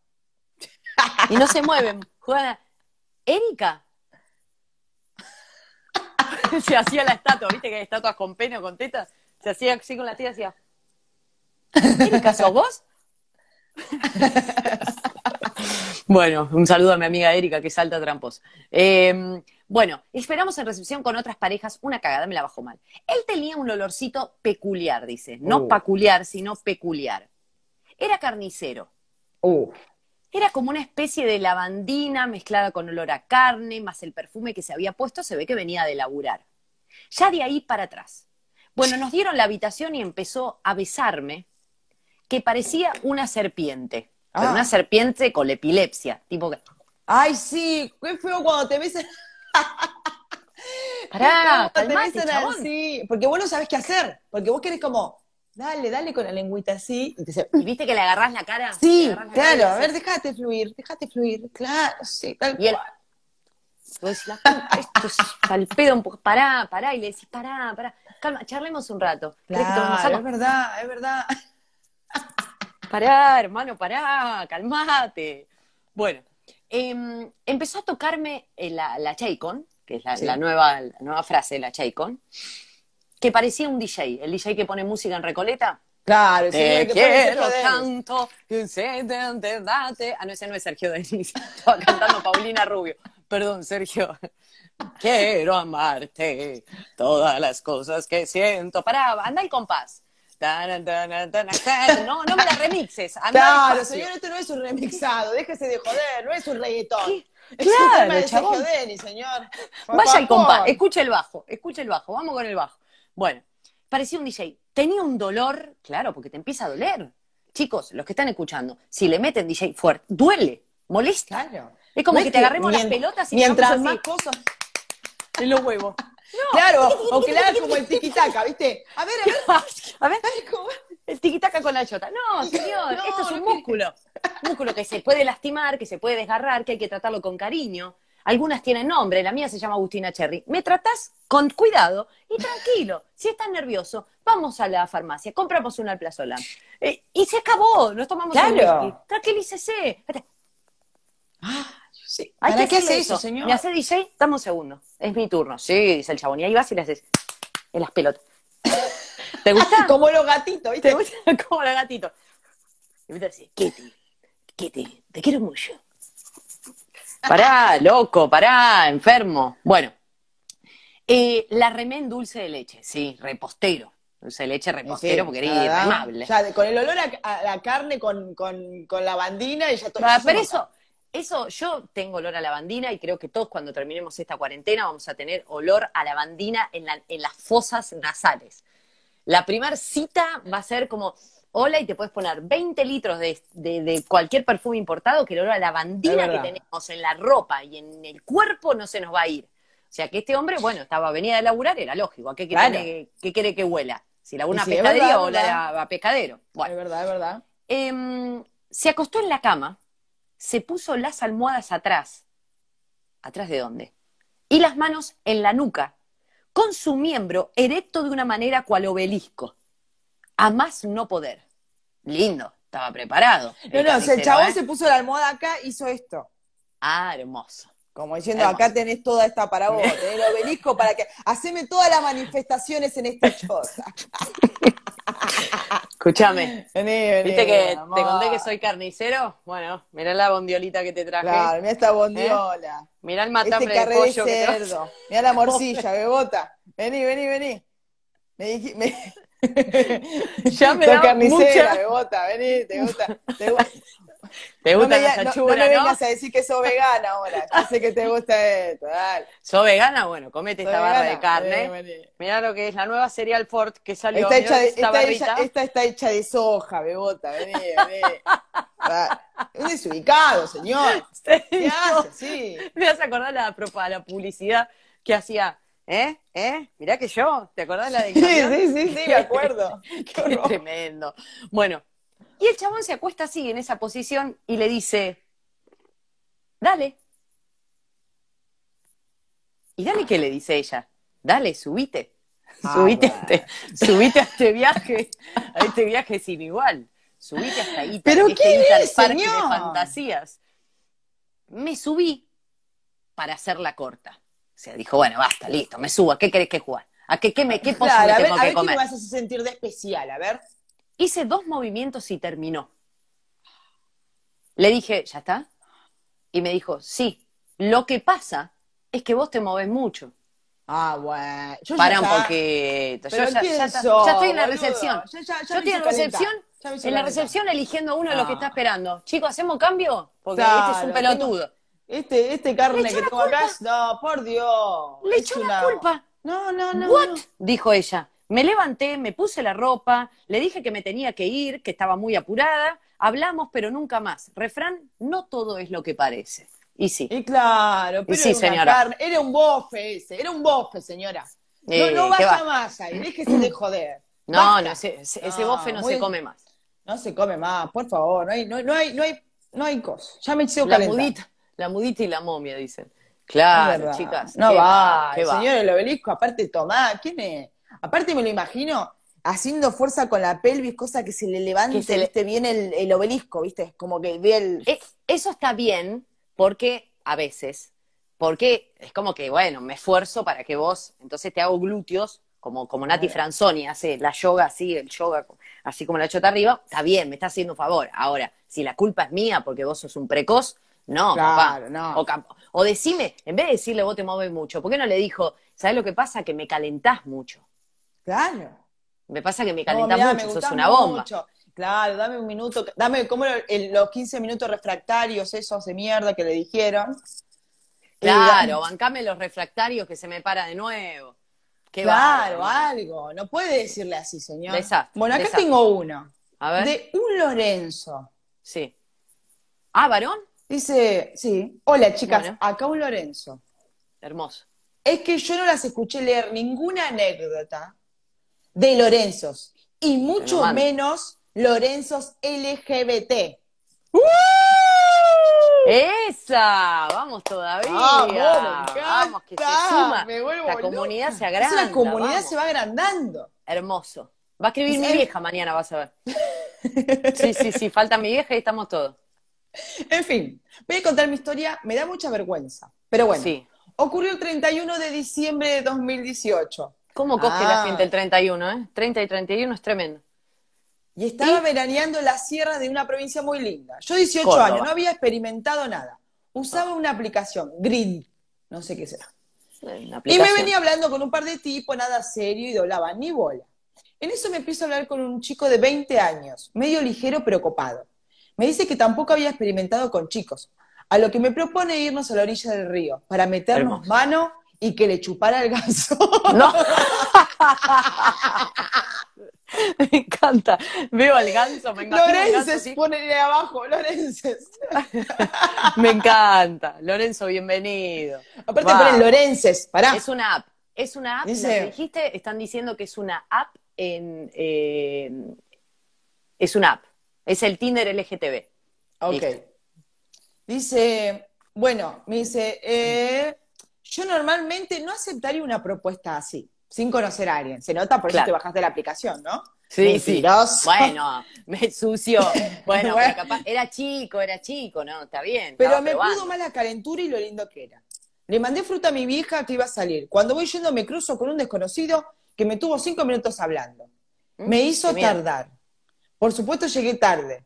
y no se mueven, juegan a... Erika. [laughs] se hacía la estatua, ¿viste que hay estatuas con pene o con tetas? Se hacía así con la tía, hacía. ¿Erika sos vos? [laughs] bueno, un saludo a mi amiga Erika, que salta trampos. Em, bueno, esperamos en recepción con otras parejas. Una cagada, me la bajó mal. Él tenía un olorcito peculiar, dice. No uh. peculiar, sino peculiar. Era carnicero. Uh. Era como una especie de lavandina mezclada con olor a carne, más el perfume que se había puesto, se ve que venía de laburar. Ya de ahí para atrás. Bueno, nos dieron la habitación y empezó a besarme que parecía una serpiente. Ah. una serpiente con epilepsia, tipo que... Ay, sí, qué feo cuando te ves... [laughs] Pará, te calmate, sí porque vos no sabés qué hacer, porque vos querés como, dale, dale con la lengüita así. Y, viste que le agarrás la cara. Sí, claro, a ver, déjate fluir, déjate fluir, claro, sí, tal y Vos pues esto es un poco, pará, pará, y le decís, pará, pará, calma, charlemos un rato. Claro, es verdad, es verdad pará, hermano, pará, calmate. Bueno, em, empezó a tocarme eh, la, la que es la, nueva, nueva frase, la Chaikon, que parecía un DJ, el DJ que pone música en Recoleta. Claro, te quiero tanto, date. Ah, no, ese no es Sergio Denis. [laughs] Estaba cantando Paulina Rubio. Perdón, Sergio. Quiero amarte, todas las cosas que siento. Pará, anda el compás. No, no me la remixes. claro, señor, esto no es un remixado, déjese de joder, no es un reggaetón. Es claro, un tema de Denny, señor. Vaya el compás, escuche el bajo, escuche el bajo, vamos con el bajo. Bueno, parecía un DJ. Tenía un dolor, claro, porque te empieza a doler. Chicos, los que están escuchando, si le meten DJ fuerte, duele, molesta. Claro. Es como que, te agarremos las pelotas y mientras más cosas en los huevos. Claro, [laughs] o que le como el tiquitaca, ¿viste? A ver, a ver. [laughs] a ver. El tiquitaca con la chota. No, señor, [laughs] esto es un músculo. músculo que se puede lastimar, que se puede desgarrar, que hay que tratarlo con cariño. Algunas tienen nombre, la mía se llama Agustina Cherry. Me tratás con cuidado y tranquilo. Si estás nervioso, vamos a la farmacia, compramos una alplazola. Eh, y se acabó, nos tomamos un whisky. Tranquilícese. Ah. Sí. qué hace eso, señor? ¿Me hace DJ? Dame un segundo. Es mi turno. Sí, dice el chabón. Y ahí vas y le haces en las pelotas. [laughs] ¿Te gusta? Como los gatitos, ¿viste? ¿Te gusta? [laughs] Como los gatitos. Y me dice, Kitty, Kitty, te quiero mucho. Pará, loco, pará, enfermo. Bueno, eh, la remén dulce de leche, sí, repostero. Dulce de leche repostero, porque era O sea, con el olor a, la carne, con, con, con, la bandina y ya todo. Ah, pero, eso, eso, yo tengo olor a lavandina y creo que todos cuando terminemos esta cuarentena vamos a tener olor a lavandina en, en las fosas nasales. La primera cita va a ser como, hola, y te puedes poner 20 litros de, cualquier perfume importado que el olor a lavandina que tenemos en la ropa y en el cuerpo no se nos va a ir. O sea que este hombre, bueno, estaba venía de laburar, era lógico. ¿A qué quiere, que, qué quiere que huela? Si la una o la, pescadero. Es verdad, es verdad. Em, se acostó en la cama se puso las almohadas atrás. ¿Atrás de dónde? Y las manos en la nuca, con su miembro erecto de una manera cual obelisco. A más no poder. Lindo, estaba preparado. No, no, el chabón ¿eh? se puso la almohada acá, hizo esto. Ah, hermoso. Como diciendo, acá tenés toda esta para vos, tenés el obelisco para que. Haceme todas las manifestaciones en esta [laughs] cosa. Escúchame. ¿Viste que te conté que soy carnicero? Bueno, mirá la bondiolita que te traje. Claro, mirá esta ¿Eh? bondiola. Mira Mirá el matambre este de pollo de cerdo. que Mirá la morcilla, bebota. Vení, vení, vení. Me me... [laughs] ya me da carnicera, bebota, vení, te gusta. Te gusta. ¿Te gusta no a decir que soy vegana ahora. que te gusta esto, dale. vegana? Bueno, comete esta barra de carne. Eh, Mira lo que es la nueva cereal Ford que salió. Está hecha esta, está hecha de soja, bebota. Vení, vení. Un desubicado, señor. [laughs] ¿Qué hace? Me vas a acordar la, la publicidad que hacía. ¿Eh? ¿Eh? Mirá que yo, ¿te acordás la de Sí, sí, sí, sí, me [laughs] acuerdo. [laughs] Qué, tremendo. Bueno, y el chabón se acuesta así, en esa posición, y le dice, dale. ¿Y dale qué le dice ella? Dale, subite. Ah, [laughs] subite, a este, subite, a este, viaje, a este viaje sin igual. Subite hasta ahí. ¿Pero ¿qué idea es, parque de fantasías. Me subí para hacer la corta. O sea, dijo, bueno, basta, listo, me subo. ¿A qué querés que jugar? ¿A qué, qué, me, a ver, a me vas a sentir de especial? A ver. Hice dos movimientos y terminó. Le dije, ¿ya está? Y me dijo, sí, lo que pasa es que vos te movés mucho. Ah, bueno. Para un poquito. Yo ya, ya, estoy en la recepción. Yo estoy en la recepción, en la recepción eligiendo uno de los que está ah. esperando. Chicos, ¿hacemos cambio? Porque este es un pelotudo. Este, este carne que tengo acá, no, por Dios. Le echó la culpa. No, no, no. ¿What? Dijo ella. Me levanté, me puse la ropa, le dije que me tenía que ir, que estaba muy apurada, hablamos, pero nunca más. Refrán, no todo es lo que parece. Y sí. Y claro, pero y sí, era, señora. era un bofe ese, era un bofe, señora. no, eh, no vaya más ahí, déjese de joder. No, no, ese, ese, ah, bofe no se come más. No se come más, por favor, no hay, no, hay, no hay, no hay cosas. Ya me he La mudita, la mudita y la momia, dicen. Claro, chicas. No va, Señores, el obelisco, aparte tomá, ¿quién es? Aparte me lo imagino haciendo fuerza con la pelvis, cosa que se le levante, bien el, obelisco, ¿viste? Como que ve el... E, eso está bien porque a veces, porque es como que, bueno, me esfuerzo para que vos, entonces te hago glúteos, como, como Nati Franzoni hace la yoga así, el yoga así como la chota arriba, está bien, me está haciendo un favor. Ahora, si la culpa es mía porque vos sos un precoz, no, claro, No. O, o decime, en vez de decirle vos te mueves mucho, ¿por qué no le dijo, ¿sabes lo que pasa? Que me calentás mucho. Claro. Me pasa que me calienta mucho, sos una bomba. Claro, dame un minuto, dame como los 15 minutos refractarios esos de mierda que le dijeron. Claro, eh, bancame los refractarios que se me para de nuevo. claro, algo. No puede decirle así, señor. bueno, acá tengo uno. A ver. De un Lorenzo. Sí. Ah, varón. Dice, sí. Hola, chicas. Acá un Lorenzo. Hermoso. Es que yo no las escuché leer ninguna anécdota de Lorenzos y mucho menos Lorenzos LGBT. ¡Uh! ¡Esa! Vamos todavía. Vamos, que se suma. la comunidad se agranda. La comunidad se va agrandando. Hermoso. Va a escribir mi vieja mañana, vas a ver. [laughs] sí, sí, sí, falta mi vieja y estamos todos. En fin, voy a contar mi historia, me da mucha vergüenza, pero bueno. Sí. Ocurrió el 31 de diciembre de 2018. ¿Cómo coge la ah. gente el 31? Eh? 30 y 31 es tremendo. Y estaba veraneando en sierra de una provincia muy linda. Yo 18 años, no había experimentado nada. Usaba una aplicación, Grid, no sé qué será. Y me venía hablando con un par de tipos, nada serio, y doblaba ni bola. En eso me empiezo a hablar con un chico de 20 años, medio ligero pero copado. Me dice que tampoco había experimentado con chicos, a lo que me propone irnos a la orilla del río para meternos mano y que le chupara el ganso. No. [laughs] me encanta. Veo al ganso, me encanta. Lorences, ponele abajo, Lorences. [laughs] me encanta. Lorenzo, bienvenido. Aparte ponen Lorences, pará. Es una app. Es una app, dijiste, están diciendo que es una app en. Eh, es una app. Es el Tinder LGTB. Ok. Dice, bueno, me dice, eh, yo normalmente no aceptaría una propuesta así, sin conocer a alguien. Se nota por eso te bajaste la aplicación, ¿no? Sí, sí. Bueno, me sucio. Bueno, capaz, era chico, era chico, ¿no? Está bien. Pero me pudo más la calentura y lo lindo que era. Le mandé fruta a mi vieja que iba a salir. Cuando voy yendo me cruzo con un desconocido que me tuvo cinco minutos hablando. Mm, me hizo tardar. Por supuesto llegué tarde.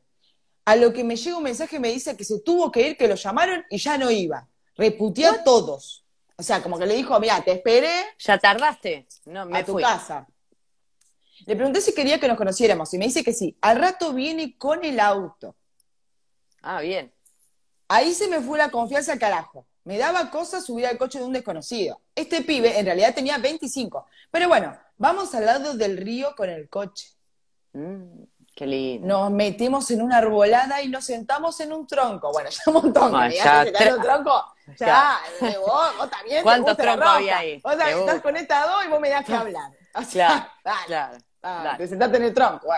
A lo que me llega un mensaje me dice que se tuvo que ir, que lo llamaron y ya no iba. Reputé a todos. O sea, como que le dijo, mira, te esperé. Ya tardaste. No, me a tu casa. Le pregunté si quería que nos conociéramos y me dice que sí. Al rato viene con el auto. Ah, bien. Ahí se me fue la confianza al carajo. Me daba cosa subir al coche de un desconocido. Este pibe en realidad tenía 25. Pero bueno, vamos al lado del río con el coche. Mm, qué lindo. Nos metimos en una arbolada y nos sentamos en un tronco. Bueno, [laughs] ya un montón. Ah, de. ya, tronco. Ya, vos, también. ¿Cuántos troncos había ahí? O sea, estás conectado y vos me das que hablar. Claro, [laughs] claro, ah, Te sentaste en el tronco,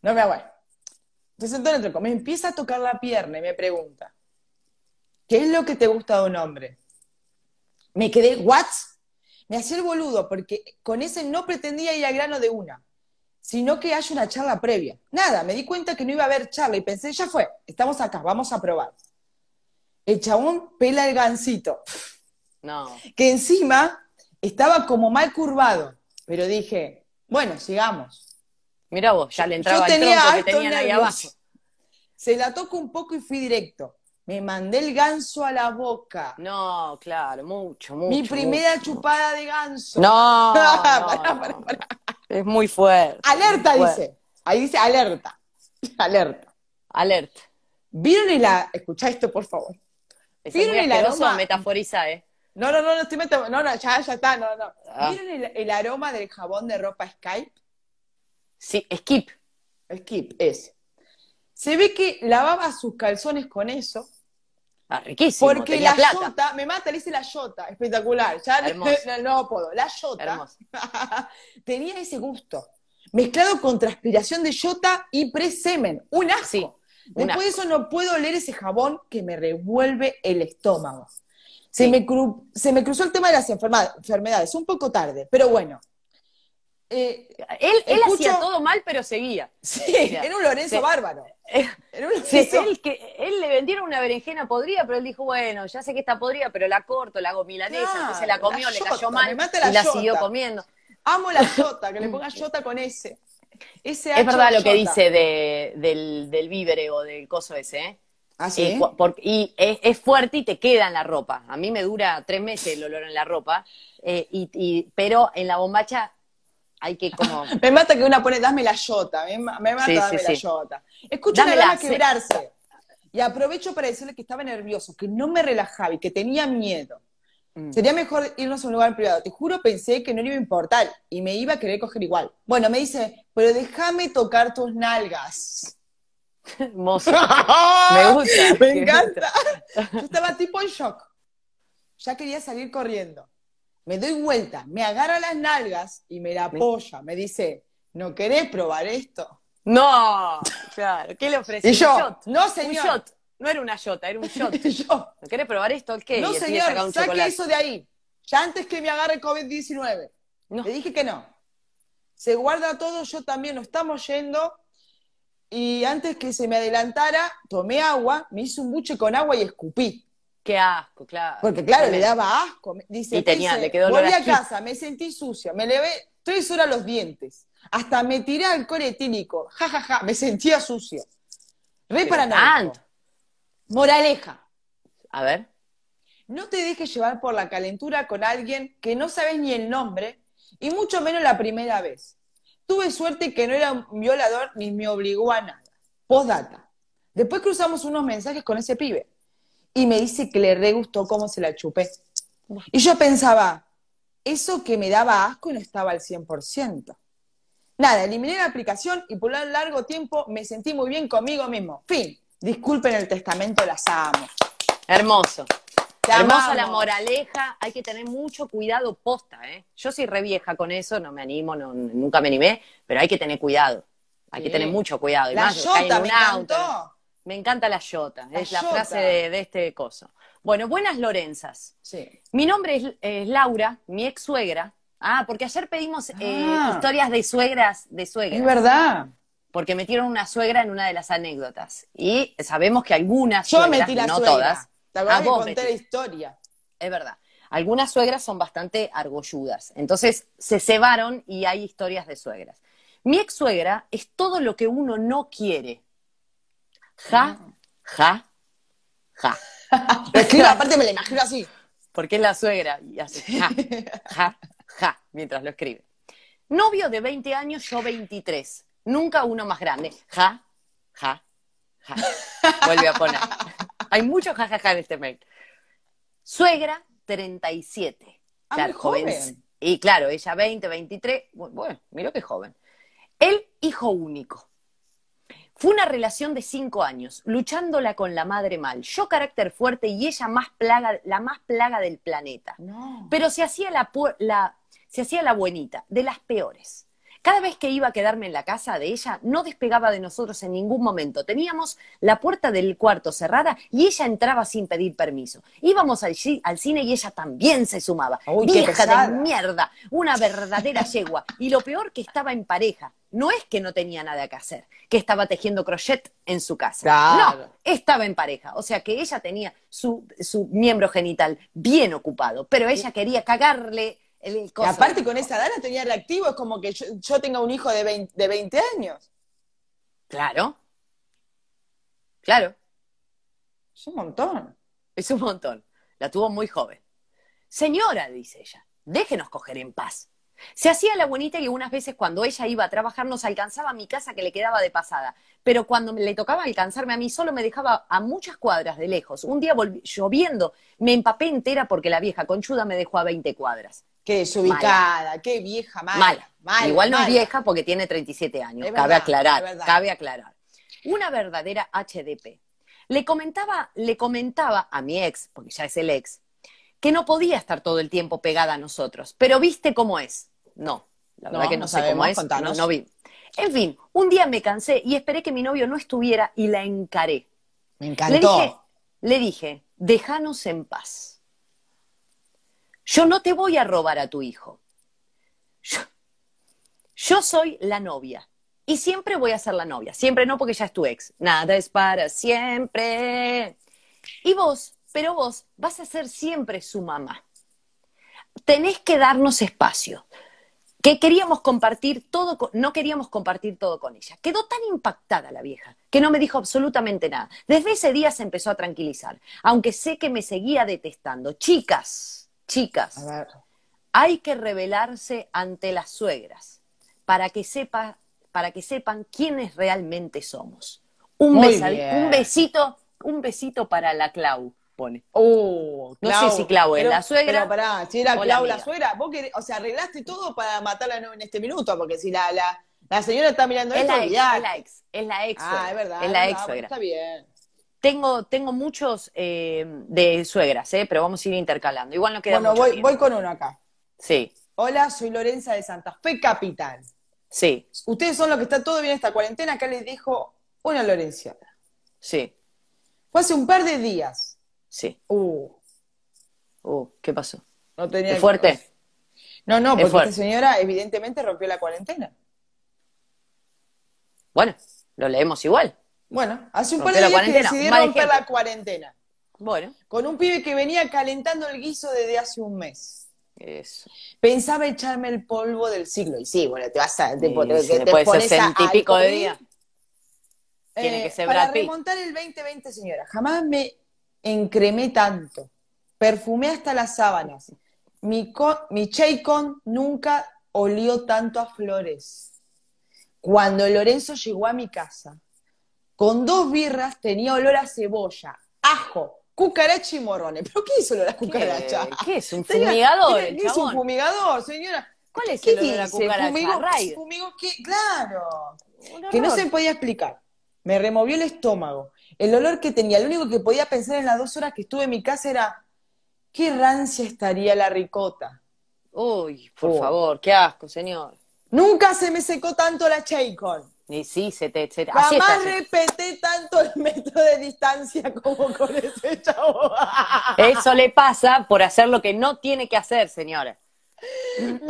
No me hagas. Te en el tronco. Me empieza a tocar la pierna y me pregunta, ¿qué es lo que te gusta de un hombre? Me quedé, ¿what? Me hacía el boludo porque con ese no pretendía ir al grano de una, sino que hay una charla previa. Nada, me di cuenta que no iba a haber charla y pensé, ya fue, estamos acá, vamos a probar el chabón pela el gansito. No. Que encima estaba como mal curvado, pero dije, bueno, sigamos. Mira vos, ya le entraba el tronco que tenían ahí abajo. Se la toco un poco y fui directo. Me mandé el ganso a la boca. No, claro, mucho, mucho. Mi primera chupada de ganso. No, [laughs] Es muy fuerte. Alerta, dice. Ahí dice alerta. [laughs] Alerta. Alerta. ¿Vieron la Escuchá esto, por favor. Es el aroma? metaforiza, eh. No, no, no, no No, ya, está, no, no. Ah. el, aroma del jabón de ropa Skype? Sí, Skip. Skip, ese. Se ve que lavaba sus calzones con eso. Ah, riquísimo. Porque la Jota, me mata, le hice la yota, espectacular. Ya no, [laughs] puedo. La yota [laughs] tenía ese gusto. Mezclado con transpiración de yota y presemen. Un asco. Después de eso no puedo oler ese jabón que me revuelve el estómago. Se, me, cruzó el tema de las enfermedades, un poco tarde, pero bueno. Eh, él, él hacía todo mal, pero seguía. Sí, era un Lorenzo bárbaro. Eh, él, que, él le vendieron una berenjena podrida, pero él dijo, bueno, ya sé que está podrida, pero la corto, la hago milanesa, se la comió, le cayó mal, y la siguió comiendo. Amo la yota, que le ponga yota con ese es verdad lo que dice de, del, del o del coso ese, ¿eh? Ah, eh, y es, fuerte y te queda en la ropa. A mí me dura tres meses el olor en la ropa, eh, y, pero en la bombacha hay que como... [laughs] me mata que una pone, dame la yota, me, me mata, dame la yota. Escucha la quebrarse. Y aprovecho para decirle que estaba nervioso, que no me relajaba y que tenía miedo. Mm. Sería mejor irnos a un lugar privado. Te juro, pensé que no le iba a importar y me iba a querer coger igual. Bueno, me dice, pero déjame tocar tus nalgas. [laughs] me gusta. [laughs] me encanta. Yo estaba tipo en shock. Ya quería salir corriendo. Me doy vuelta, me agarra las nalgas y me la apoya. Me dice, ¿no querés probar esto? No, claro, ¿qué le ofrece? Y yo, no señor, no era una yota, era un [laughs] shot. probar esto? ¿Qué? No, señor, saque eso de ahí. Ya antes que me agarre COVID-19. No. Le dije que no. Se guarda todo, yo también lo estamos yendo. Y antes que se me adelantara, tomé agua, me hice un buche con agua y escupí. Qué asco, claro. Porque claro, le daba asco. Dice, y tenía, Volví a casa, me sentí sucia, me levé tres horas los dientes. Hasta me tiré alcohol etílico. Ja, ja, ja, me sentía sucia. Re nada? Moraleja. A ver. No te dejes llevar por la calentura con alguien que no sabes ni el nombre y mucho menos la primera vez. Tuve suerte que no era un violador ni me obligó a nada. Postdata. Después cruzamos unos mensajes con ese pibe y me dice que le re gustó cómo se la chupé. Y yo pensaba, eso que me daba asco no estaba al 100%. Nada, eliminé la aplicación y por un largo tiempo me sentí muy bien conmigo mismo. Fin. Disculpen el testamento, las amo. Hermoso. La Hermosa la moraleja, hay que tener mucho cuidado posta, ¿eh? Yo soy re con eso, no me animo, nunca me animé, pero hay que tener cuidado. Hay que tener mucho cuidado. la yota, me Auto. ¿eh? Me encanta la yota, es la frase de, este coso. Bueno, buenas Lorenzas. Mi nombre es, Laura, mi ex suegra. Ah, porque ayer pedimos eh, ah. historias de suegras, de suegras. Es verdad porque metieron una suegra en una de las anécdotas. Y sabemos que algunas Yo metí la no todas. ¿Te a historia. Es verdad. Algunas suegras son bastante argolludas. Entonces se cebaron y hay historias de suegras. Mi ex suegra es todo lo que uno no quiere. Ja, ah. ja, ja. [laughs] es aparte me la imagino así. Porque es la suegra y ja, ja, ja, mientras lo escribe. Novio de 20 años, yo 23. Nunca uno más grande. Ja, ja, ja. Vuelve a poner. Hay muchos jajaja ja, ja en este mail. Suegra, 37. Ah, claro, joven. Y claro, ella 20, 23. Bueno, miro qué joven. El hijo único. Fue una relación de cinco años, luchándola con la madre mal. Yo carácter fuerte y ella más plaga, la más plaga del planeta. Pero se hacía la, la, se hacía la buenita, de las peores. Cada vez que iba a quedarme en la casa de ella, no despegaba de nosotros en ningún momento. Teníamos la puerta del cuarto cerrada y ella entraba sin pedir permiso. Íbamos al, al cine y ella también se sumaba. Uy, Vieja de mierda, una verdadera yegua. Y lo peor que estaba en pareja. No es que no tenía nada que hacer, que estaba tejiendo crochet en su casa. No, estaba en pareja. O sea que ella tenía su miembro genital bien ocupado, pero ella quería cagarle aparte con esa edad tenía reactivo, es como que yo, tenga un hijo de 20, años. Claro. Claro. Es un montón. Es un montón. La tuvo muy joven. Señora, dice ella, déjenos coger en paz. Se hacía la bonita que unas veces cuando ella iba a trabajar nos alcanzaba a mi casa que le quedaba de pasada, pero cuando le tocaba alcanzarme a mí solo me dejaba a muchas cuadras de lejos. Un día lloviendo me empapé entera porque la vieja conchuda me dejó a 20 cuadras. Qué desubicada, qué vieja, mala. mala. Igual no es vieja porque tiene 37 años, cabe aclarar, cabe aclarar. Una verdadera HDP. Le comentaba, le comentaba a mi ex, porque ya es el ex, que no podía estar todo el tiempo pegada a nosotros. Pero viste cómo es. No, la verdad que no, sé cómo es, no, vi. En fin, un día me cansé y esperé que mi novio no estuviera y la encaré. Me encantó. Le dije, le dije, déjanos en paz. Yo no te voy a robar a tu hijo. Yo, soy la novia y siempre voy a ser la novia. Siempre no porque ya es tu ex. Nada es para siempre. Y vos, pero vos vas a ser siempre su mamá. Tenés que darnos espacio. Que queríamos compartir todo, no queríamos compartir todo con ella. Quedó tan impactada la vieja que no me dijo absolutamente nada. Desde ese día se empezó a tranquilizar, aunque sé que me seguía detestando. Chicas, Chicas, hay que revelarse ante las suegras para que, sepa, para que sepan quiénes realmente somos. Un, un besito, un besito para la Clau, pone. Oh, uh, Clau, no sé si Clau es la suegra. si era Clau la, suegra, vos o sea, arreglaste todo para matarla en este minuto, porque si la, la, señora está mirando es esto, la es la ex, es la ex. Ah, es verdad. Es la ex Está bien. Tengo, muchos eh, de suegras, eh, pero vamos a ir intercalando. Igual no queda Bueno, voy, voy con uno acá. Sí. Hola, soy Lorenza de Santa Fe Capital. Sí. Ustedes son los que están todo bien esta cuarentena. Acá les dijo una Lorencia. Sí. Fue hace un par de días. Sí. Uh. Uh, ¿qué pasó? No tenía. fuerte? No, no, porque esta señora evidentemente rompió la cuarentena. Bueno, lo leemos igual. Bueno, hace un par de días que decidí romper la cuarentena. Bueno. Con un pibe que venía calentando el guiso desde hace un mes. Eso. Pensaba echarme el polvo del siglo. Y sí, bueno, te vas a. Te, te, y pico de día. Tiene eh, que ser Para remontar el 2020, señora. Jamás me encremé tanto. Perfumé hasta las sábanas. Mi, con, mi nunca olió tanto a flores. Cuando Lorenzo llegó a mi casa, con dos birras tenía olor a cebolla, ajo, cucaracha y morrones. ¿Pero qué hizo olor a cucaracha? ¿Qué, es? ¿Un fumigador? ¿Qué, es un fumigador, señora? ¿Cuál es el olor a cucaracha? Fumigo, fumigo Claro. Que no se podía explicar. Me removió el estómago. El olor que tenía, lo único que podía pensar en las dos horas que estuve en mi casa era, ¿qué rancia estaría la ricota? Uy, por oh. favor, qué asco, señor. Nunca se me secó tanto la Chaycon. Y sí, se te... Se Jamás respeté tanto el metro de distancia como con ese chavo. Eso le pasa por hacer lo que no tiene que hacer, señora.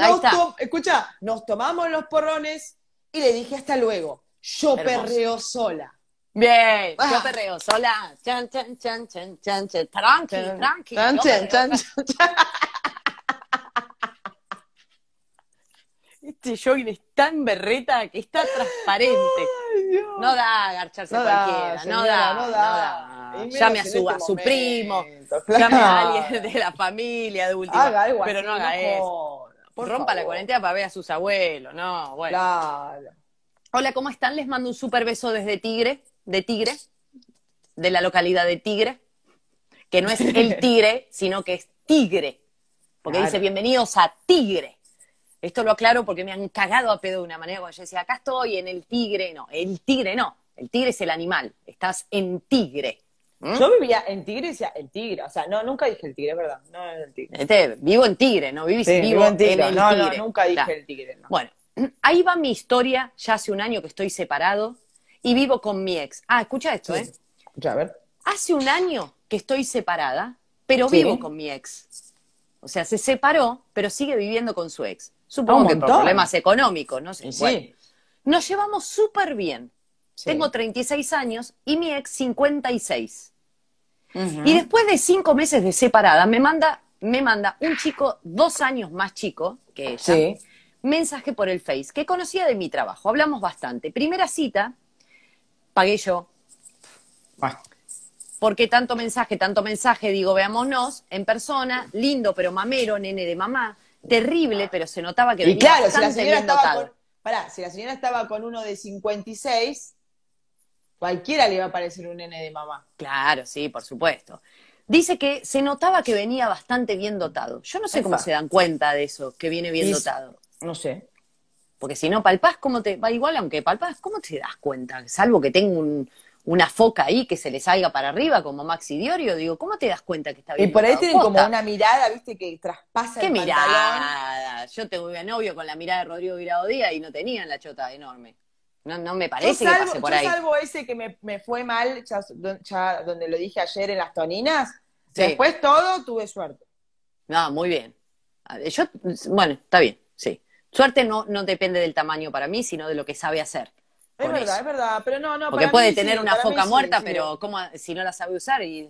Ahí está. Escucha, nos tomamos los porrones y le dije hasta luego. Yo perreo sola. Bien, yo ah. perreo sola. Chan, chan, chan, chan, chan, chan. Tranqui, tranqui. este jogging es tan berreta que está transparente. no da agarcharse no cualquiera, no, da, no da. Llame a su, este primo, llame a alguien de la familia, de última. pero no haga eso. Rompa la cuarentena para ver a sus abuelos, no, bueno. Claro. Hola, ¿cómo están? Les mando un súper beso desde Tigre, de Tigre, de la localidad de Tigre, que no es el [laughs] Tigre, sino que es Tigre, porque dice bienvenidos a Tigre. Esto lo aclaro porque me han cagado a pedo de una manera cuando yo decía, acá estoy en el tigre. No, el tigre no. El tigre es el animal. Estás en tigre. ¿Mm? Yo vivía en tigre y decía, el tigre. O sea, no, nunca dije el tigre, ¿verdad? No, no el tigre. Este, vivo en tigre, no vivo, en tigre. no, no, nunca dije el tigre. No. Bueno, [clears throat] ahí va mi historia. Ya hace un año que estoy separado y vivo con mi ex. Ah, escucha esto, ¿eh? Escucha, a ver. Hace un año que estoy separada, pero vivo con mi ex. O sea, se separó, pero sigue viviendo con su ex. Supongo que por problemas económicos, no sé. Sí, Nos llevamos súper bien. Tengo 36 años y mi ex 56. Y después de cinco meses de separada, me manda, me manda un chico dos años más chico que ella. Mensaje por el Face, que conocía de mi trabajo. Hablamos bastante. Primera cita, pagué yo. ¿Por Porque tanto mensaje, tanto mensaje? Digo, veámonos en persona, lindo pero mamero, nene de mamá terrible, pero se notaba que venía claro, bastante si la señora bien estaba dotado. Con, si la señora estaba con uno de 56, cualquiera le iba a parecer un nene de mamá. Claro, sí, por supuesto. Dice que se notaba que venía bastante bien dotado. Yo no sé cómo se dan cuenta de eso, que viene bien dotado. No sé. Porque si no palpás, ¿cómo te va? Igual, aunque palpás, ¿cómo te das cuenta? Salvo que tengo un, una foca ahí que se le salga para arriba, como Maxi Diorio, digo, ¿cómo te das cuenta que está bien? Y por ahí tienen como una mirada, viste, que traspasa ¿Qué mirada? Yo tengo a novio con la mirada de Rodrigo Virado Díaz y no tenían la chota enorme. No, me parece que pase por yo salvo ese que me, fue mal, ya, donde lo dije ayer en las toninas, después todo tuve suerte. No, muy bien. bueno, está bien, sí. Suerte no, no depende del tamaño para mí, sino de lo que sabe hacer. Es verdad, es verdad, pero no, no. Porque puede tener una foca muerta, pero ¿cómo, si no la sabe usar y...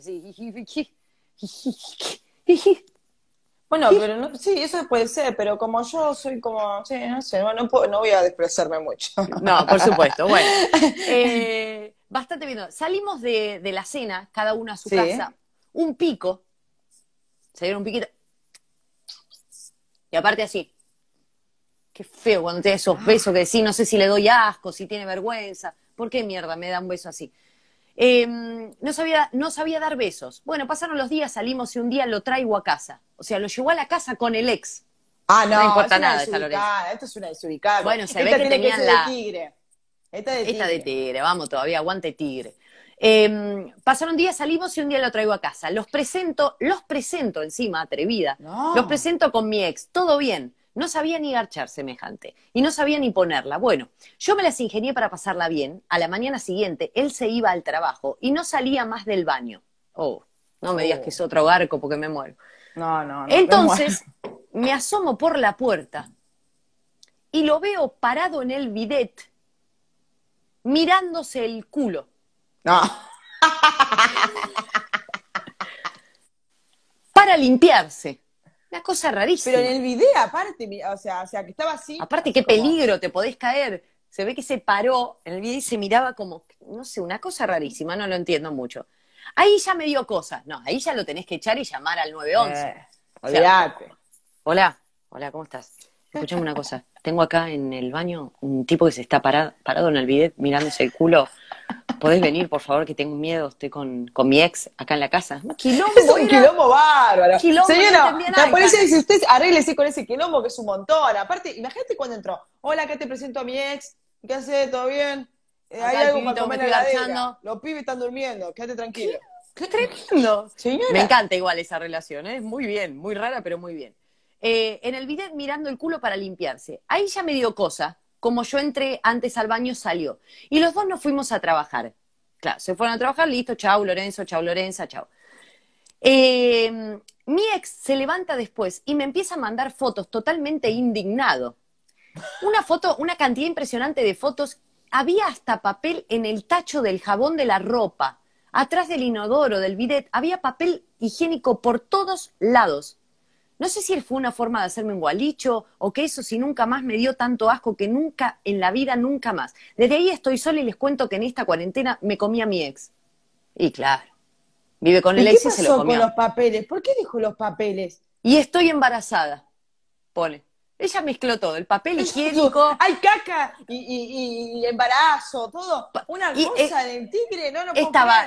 Bueno, pero sí, eso puede ser, pero como yo soy como, sí, no sé, no, voy a despreciarme mucho. No, por supuesto, bueno. bastante bien. Salimos de, la cena, cada uno a su casa, un pico, se dieron un piquito, y aparte así, feo cuando tiene esos ah. besos que decís, no sé si le doy asco, si tiene vergüenza, ¿por qué mierda me da un beso así? Em, no, sabía, no sabía dar besos. Bueno, pasaron los días, salimos y un día lo traigo a casa. O sea, lo llevó a la casa con el ex. Ah, no, no importa nada esta Esto es una desubicada. Bueno, se ve que tenían la... de tigre. Esta de tigre. Esta de tigre, vamos todavía, aguante tigre. Em, pasaron días, salimos y un día lo traigo a casa. Los presento, los presento encima, atrevida. Los presento con mi ex, todo bien. No sabía ni garchar semejante y no sabía ni ponerla. Bueno, yo me las ingenié para pasarla bien. A la mañana siguiente él se iba al trabajo y no salía más del baño. Oh, no me digas que es oh. otro barco porque me muero. No, no, Entonces me, me asomo por la puerta y lo veo parado en el bidet mirándose el culo. No. para limpiarse. Una cosa rarísima. Pero en el video, aparte, o sea, o sea que estaba así. Aparte, qué peligro, te podés caer. Se ve que se paró en el video y se miraba como, no sé, una cosa rarísima, no lo entiendo mucho. Ahí ya me dio cosas. No, ahí ya lo tenés que echar y llamar al 911. once eh, hola, hola, ¿cómo estás? Escuchame una cosa. Tengo acá en el baño un tipo que se está parado, en el bidet mirándose el culo. ¿Podés venir, por favor, que tengo miedo? Estoy con, mi ex acá en la casa. Quilombo, ¡Qué quilombo bárbaro. Señora, la policía usted arreglese con ese quilombo que es un montón. Aparte, imagínate cuando entró. Hola, acá te presento a mi ex. ¿Qué hace? ¿Todo bien? Eh, hay algo para comer en la Los pibes están durmiendo. Quédate tranquilo. ¿Qué? tremendo, señora. Me encanta igual esa relación, ¿eh? es muy bien, muy rara, pero muy bien. Eh, en el bidet mirando el culo para limpiarse. Ahí ya me dio cosa. Como yo entré antes al baño, salió. Y los dos nos fuimos a trabajar. Claro, se fueron a trabajar, listo, chao Lorenzo, chao Lorenza, chao. Eh, mi ex se levanta después y me empieza a mandar fotos totalmente indignado. Una foto, una cantidad impresionante de fotos. Había hasta papel en el tacho del jabón de la ropa, atrás del inodoro, del bidet. Había papel higiénico por todos lados. No sé si él fue una forma de hacerme un gualicho o que eso si nunca más me dio tanto asco que nunca, en la vida nunca más. Desde ahí estoy sola y les cuento que en esta cuarentena me comía a mi ex. Y claro, vive con el ex y se lo comió. ¿Qué pasó con los papeles? ¿Por qué dijo los papeles? Y estoy embarazada, pone. Ella mezcló todo, el papel higiénico. Hay caca y, y embarazo, todo. Una cosa eh, del tigre, no, no Estaba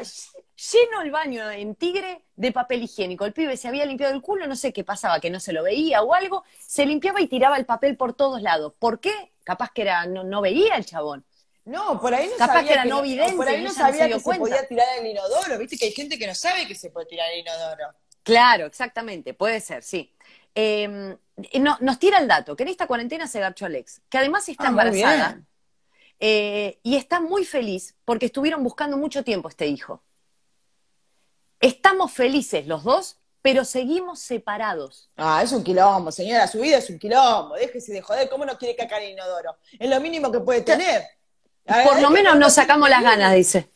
lleno el baño en Tigre de papel higiénico. El pibe se había limpiado el culo, no sé qué pasaba, que no se lo veía o algo, se limpiaba y tiraba el papel por todos lados. ¿Por qué? Capaz que era, no, veía el chabón. No, por ahí no Capaz que era no por ahí no sabía que se podía tirar el inodoro, viste que hay gente que no sabe que se puede tirar el inodoro. Claro, exactamente, puede ser, sí. Em, no, nos tira el dato, que en esta cuarentena se garchó Alex, que además está ah, embarazada eh, y está muy feliz porque estuvieron buscando mucho tiempo este hijo. Estamos felices los dos, pero seguimos separados. Ah, es un quilombo, señora, su vida es un quilombo, déjese de joder, ¿cómo no quiere cacar el inodoro? Es lo mínimo que puede tener. Por lo ¿eh? menos nos sacamos las ganas, dice.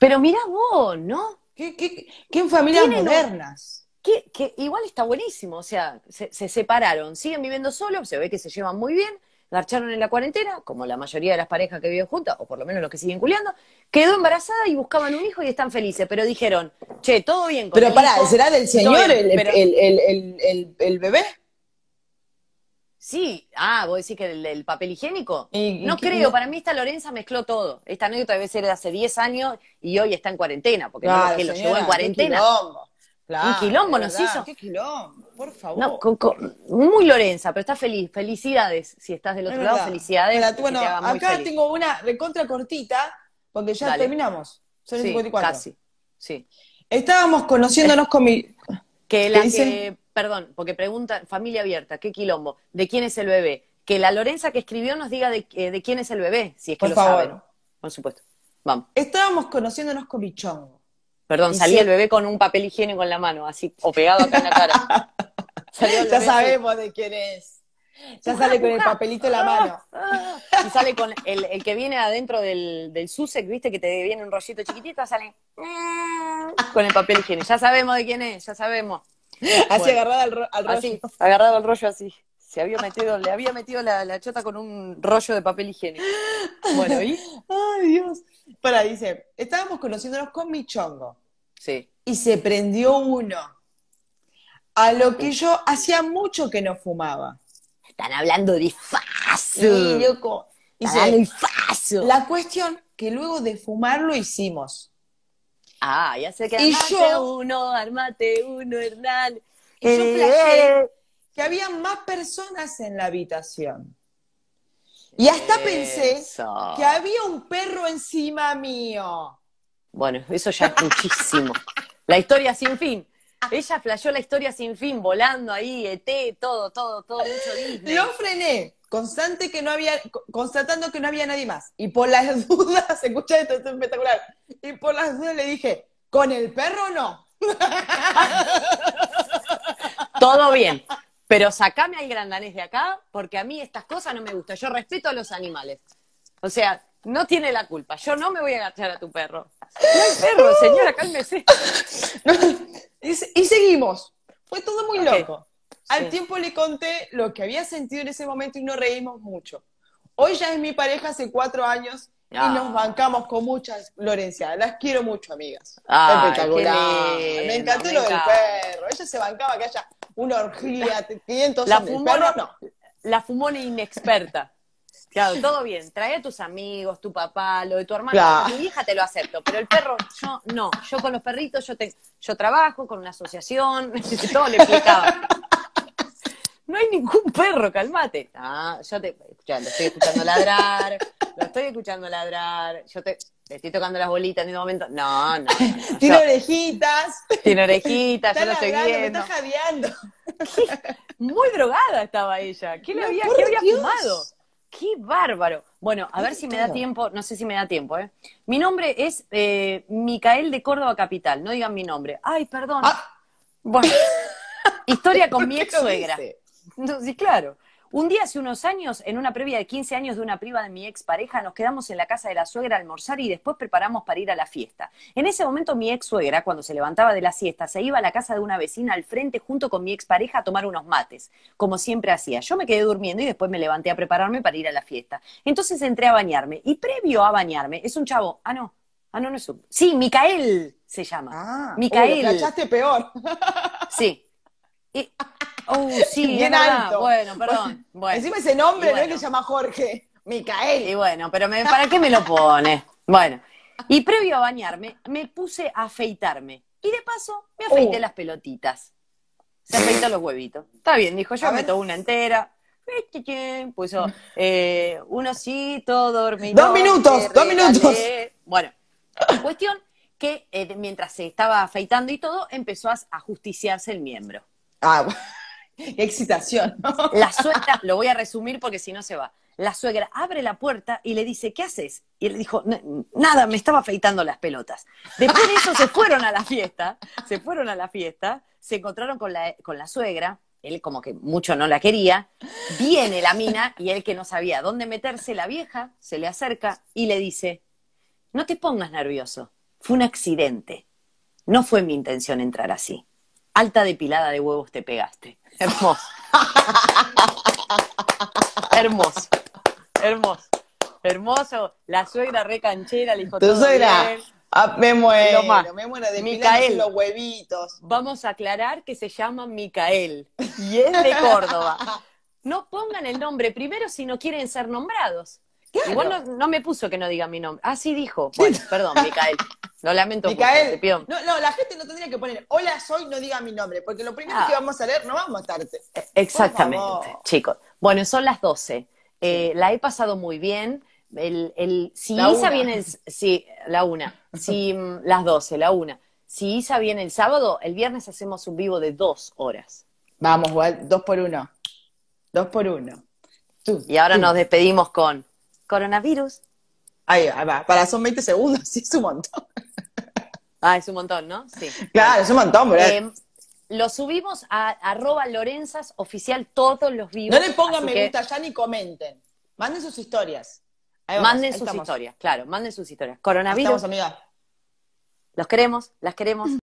Pero mirá vos, ¿no? ¿Qué, qué, qué familias modernas? Que, igual está buenísimo, o sea, se, se separaron, siguen viviendo solos, se ve que se llevan muy bien, marcharon en la cuarentena, como la mayoría de las parejas que viven juntas, o por lo menos los que siguen culiando, quedó embarazada y buscaban un hijo y están felices, pero dijeron, che, todo bien con Pero para pará, ¿será del señor el, bebé? Sí, ah, vos decís que el, papel higiénico. no creo, para mí esta Lorenza mezcló todo. Esta tal debe ser de hace 10 años y hoy está en cuarentena, porque no que lo llevó en cuarentena un quilombo nos hizo. Qué quilombo, por favor. muy Lorenza, pero estás feliz. Felicidades. Si estás del otro lado, felicidades. bueno, acá tengo una recontra cortita, porque ya terminamos. Son sí, 54. Casi. Sí. Estábamos conociéndonos eh, con mi. Que la perdón, porque pregunta, familia abierta, qué quilombo, ¿de quién es el bebé? Que la Lorenza que escribió nos diga de, eh, quién es el bebé, si es que por lo favor. Por supuesto. Vamos. Estábamos conociéndonos con mi chongo. Perdón, salía el bebé con un papel higiénico en la mano, así, o pegado acá en la cara. [laughs] ya sabemos de quién es. Ya sale con el papelito en la mano. Y sale con el, que viene adentro del, del viste, que te viene un rollito chiquitito, sale mm, con el papel higiénico. Ya sabemos de quién es, ya sabemos. Así agarrado al, rollo. Así, agarrado al rollo así. Se había metido, le había metido la, chota con un rollo de papel higiénico. Bueno, ¿y? Ay, Dios. Para, dice, estábamos conociéndonos con mi chongo. Sí. Y se prendió uno. A lo que yo hacía mucho que no fumaba. Están hablando de fácil. Sí, loco. Dice, faso. La cuestión que luego de fumar lo hicimos. Ah, ya sé que y yo, uno, armate uno, Hernán. Y eh, que había más personas en la habitación. Y hasta pensé que había un perro encima mío. Bueno, eso ya es muchísimo. [laughs] La historia sin fin. Ah. Ella flasheó la historia sin fin, volando ahí, ET, todo, todo, todo, mucho Yo frené, constante que no había, constatando que no había nadie más. Y por las [laughs] dudas, escucha esto, esto es espectacular. Y por las dudas le dije, ¿con el perro no? todo bien. Pero sacame al grandanés de acá, porque a mí estas cosas no me gustan. Yo respeto a los animales. O sea, no tiene la culpa. Yo no me voy a agachar a tu perro. No hay perro, señora, cálmese. [laughs] y, seguimos. Fue todo muy loco. Al tiempo le conté lo que había sentido en ese momento y nos reímos mucho. Hoy ya es mi pareja hace cuatro años y ah. nos bancamos con muchas, Florencia. Las quiero mucho, amigas. Espectacular. Me encantó lo del perro. Ella se bancaba que haya una orgía, 500 la Fumona, no. La fumona inexperta. Claro, todo bien. Trae a tus amigos, tu papá, lo de tu hermana Mi hija te lo acepto, pero el perro, yo no. Yo con los perritos, yo, te, yo trabajo con una asociación, [laughs] este, todo le explicaba. No hay ningún perro, calmate. Ah, yo te. estoy escuchando ladrar, lo estoy escuchando ladrar. Yo te. Le estoy tocando las bolitas en un este momento. No, no. [laughs] Tiene orejitas. Tiene orejitas, yo lo estoy viendo. Está jadeando. Muy drogada estaba ella. ¿Qué, le había, ¿qué fumado? ¡Qué bárbaro! Bueno, a ver si me da tiempo, no sé si me da tiempo, ¿eh? Mi nombre es eh, Micael de Córdoba Capital, no digan mi nombre. Ay, perdón. Ah. Bueno, [laughs] historia con mi ex suegra. sí, claro. Un día hace unos años, en una previa de 15 años de una priva de mi expareja, nos quedamos en la casa de la suegra a almorzar y después preparamos para ir a la fiesta. En ese momento mi ex suegra, cuando se levantaba de la siesta, se iba a la casa de una vecina al frente junto con mi expareja a tomar unos mates, como siempre hacía. Yo me quedé durmiendo y después me levanté a prepararme para ir a la fiesta. Entonces entré a bañarme y previo a bañarme, es un chavo, ah no, ah no, no es un... Sí, Micael se llama. Ah, Micael. Uy, peor. Sí. [laughs] Oh, sí, bien alto. Bueno, perdón. [laughs] Bueno. Encima ese nombre, no es que se llama Jorge. Micael. Y bueno, pero ¿para qué me lo pone? Bueno. Y previo a bañarme, me puse a afeitarme. Y de paso, me afeité uh. las pelotitas. Se afeitó los huevitos. Está bien, dijo, yo me meto una entera. Puso eh, un osito, dormido. Dos minutos, dos minutos. Bueno, cuestión que eh, mientras se estaba afeitando y todo, empezó a justiciarse el miembro. Ah, [laughs] excitación. La suegra, lo voy a resumir porque si no se va. La suegra abre la puerta y le dice, ¿qué haces? Y él dijo, nada, me estaba afeitando las pelotas. Después de eso se fueron a la fiesta, se fueron a la fiesta, se encontraron con la, con la suegra, él como que mucho no la quería, viene la mina y él que no sabía dónde meterse, la vieja se le acerca y le dice, no te pongas nervioso, fue un accidente, no fue mi intención entrar así. Alta depilada de huevos te pegaste. Hermoso. [laughs] hermoso. Hermoso. Hermoso. La suegra recanchera, le dijo Tu todo suegra. Ah, me muero, me muero de Micael. los huevitos. Vamos a aclarar que se llama Micael y es de Córdoba. [laughs] No pongan el nombre primero si no quieren ser nombrados no, me puso que no diga mi nombre. Ah, sí dijo. Bueno, perdón, Micael. Lo lamento Micael, No, la gente no tendría que poner hola soy, no diga mi nombre, porque lo primero ah. que vamos a leer no vamos a matarte. E, exactamente, chicos. Bueno, son las 12. Eh, la he pasado muy bien. El, si Isa viene sí, la una. Mm, las 12, la una. Si Isa viene el sábado, el viernes hacemos un vivo de dos horas. Vamos, dos por uno. Dos por uno. Tú, y ahora nos despedimos con Coronavirus. Ahí va, para son 20 segundos, [laughs] sí, es un montón. Ah, es un montón, ¿no? Sí. Claro, es un montón, em, lo subimos a arroba Lorenzas oficial todos los vivos. No le pongan me gusta ya ni comenten. Manden sus historias. manden sus historias, claro, manden sus historias. Coronavirus. Los queremos, las queremos.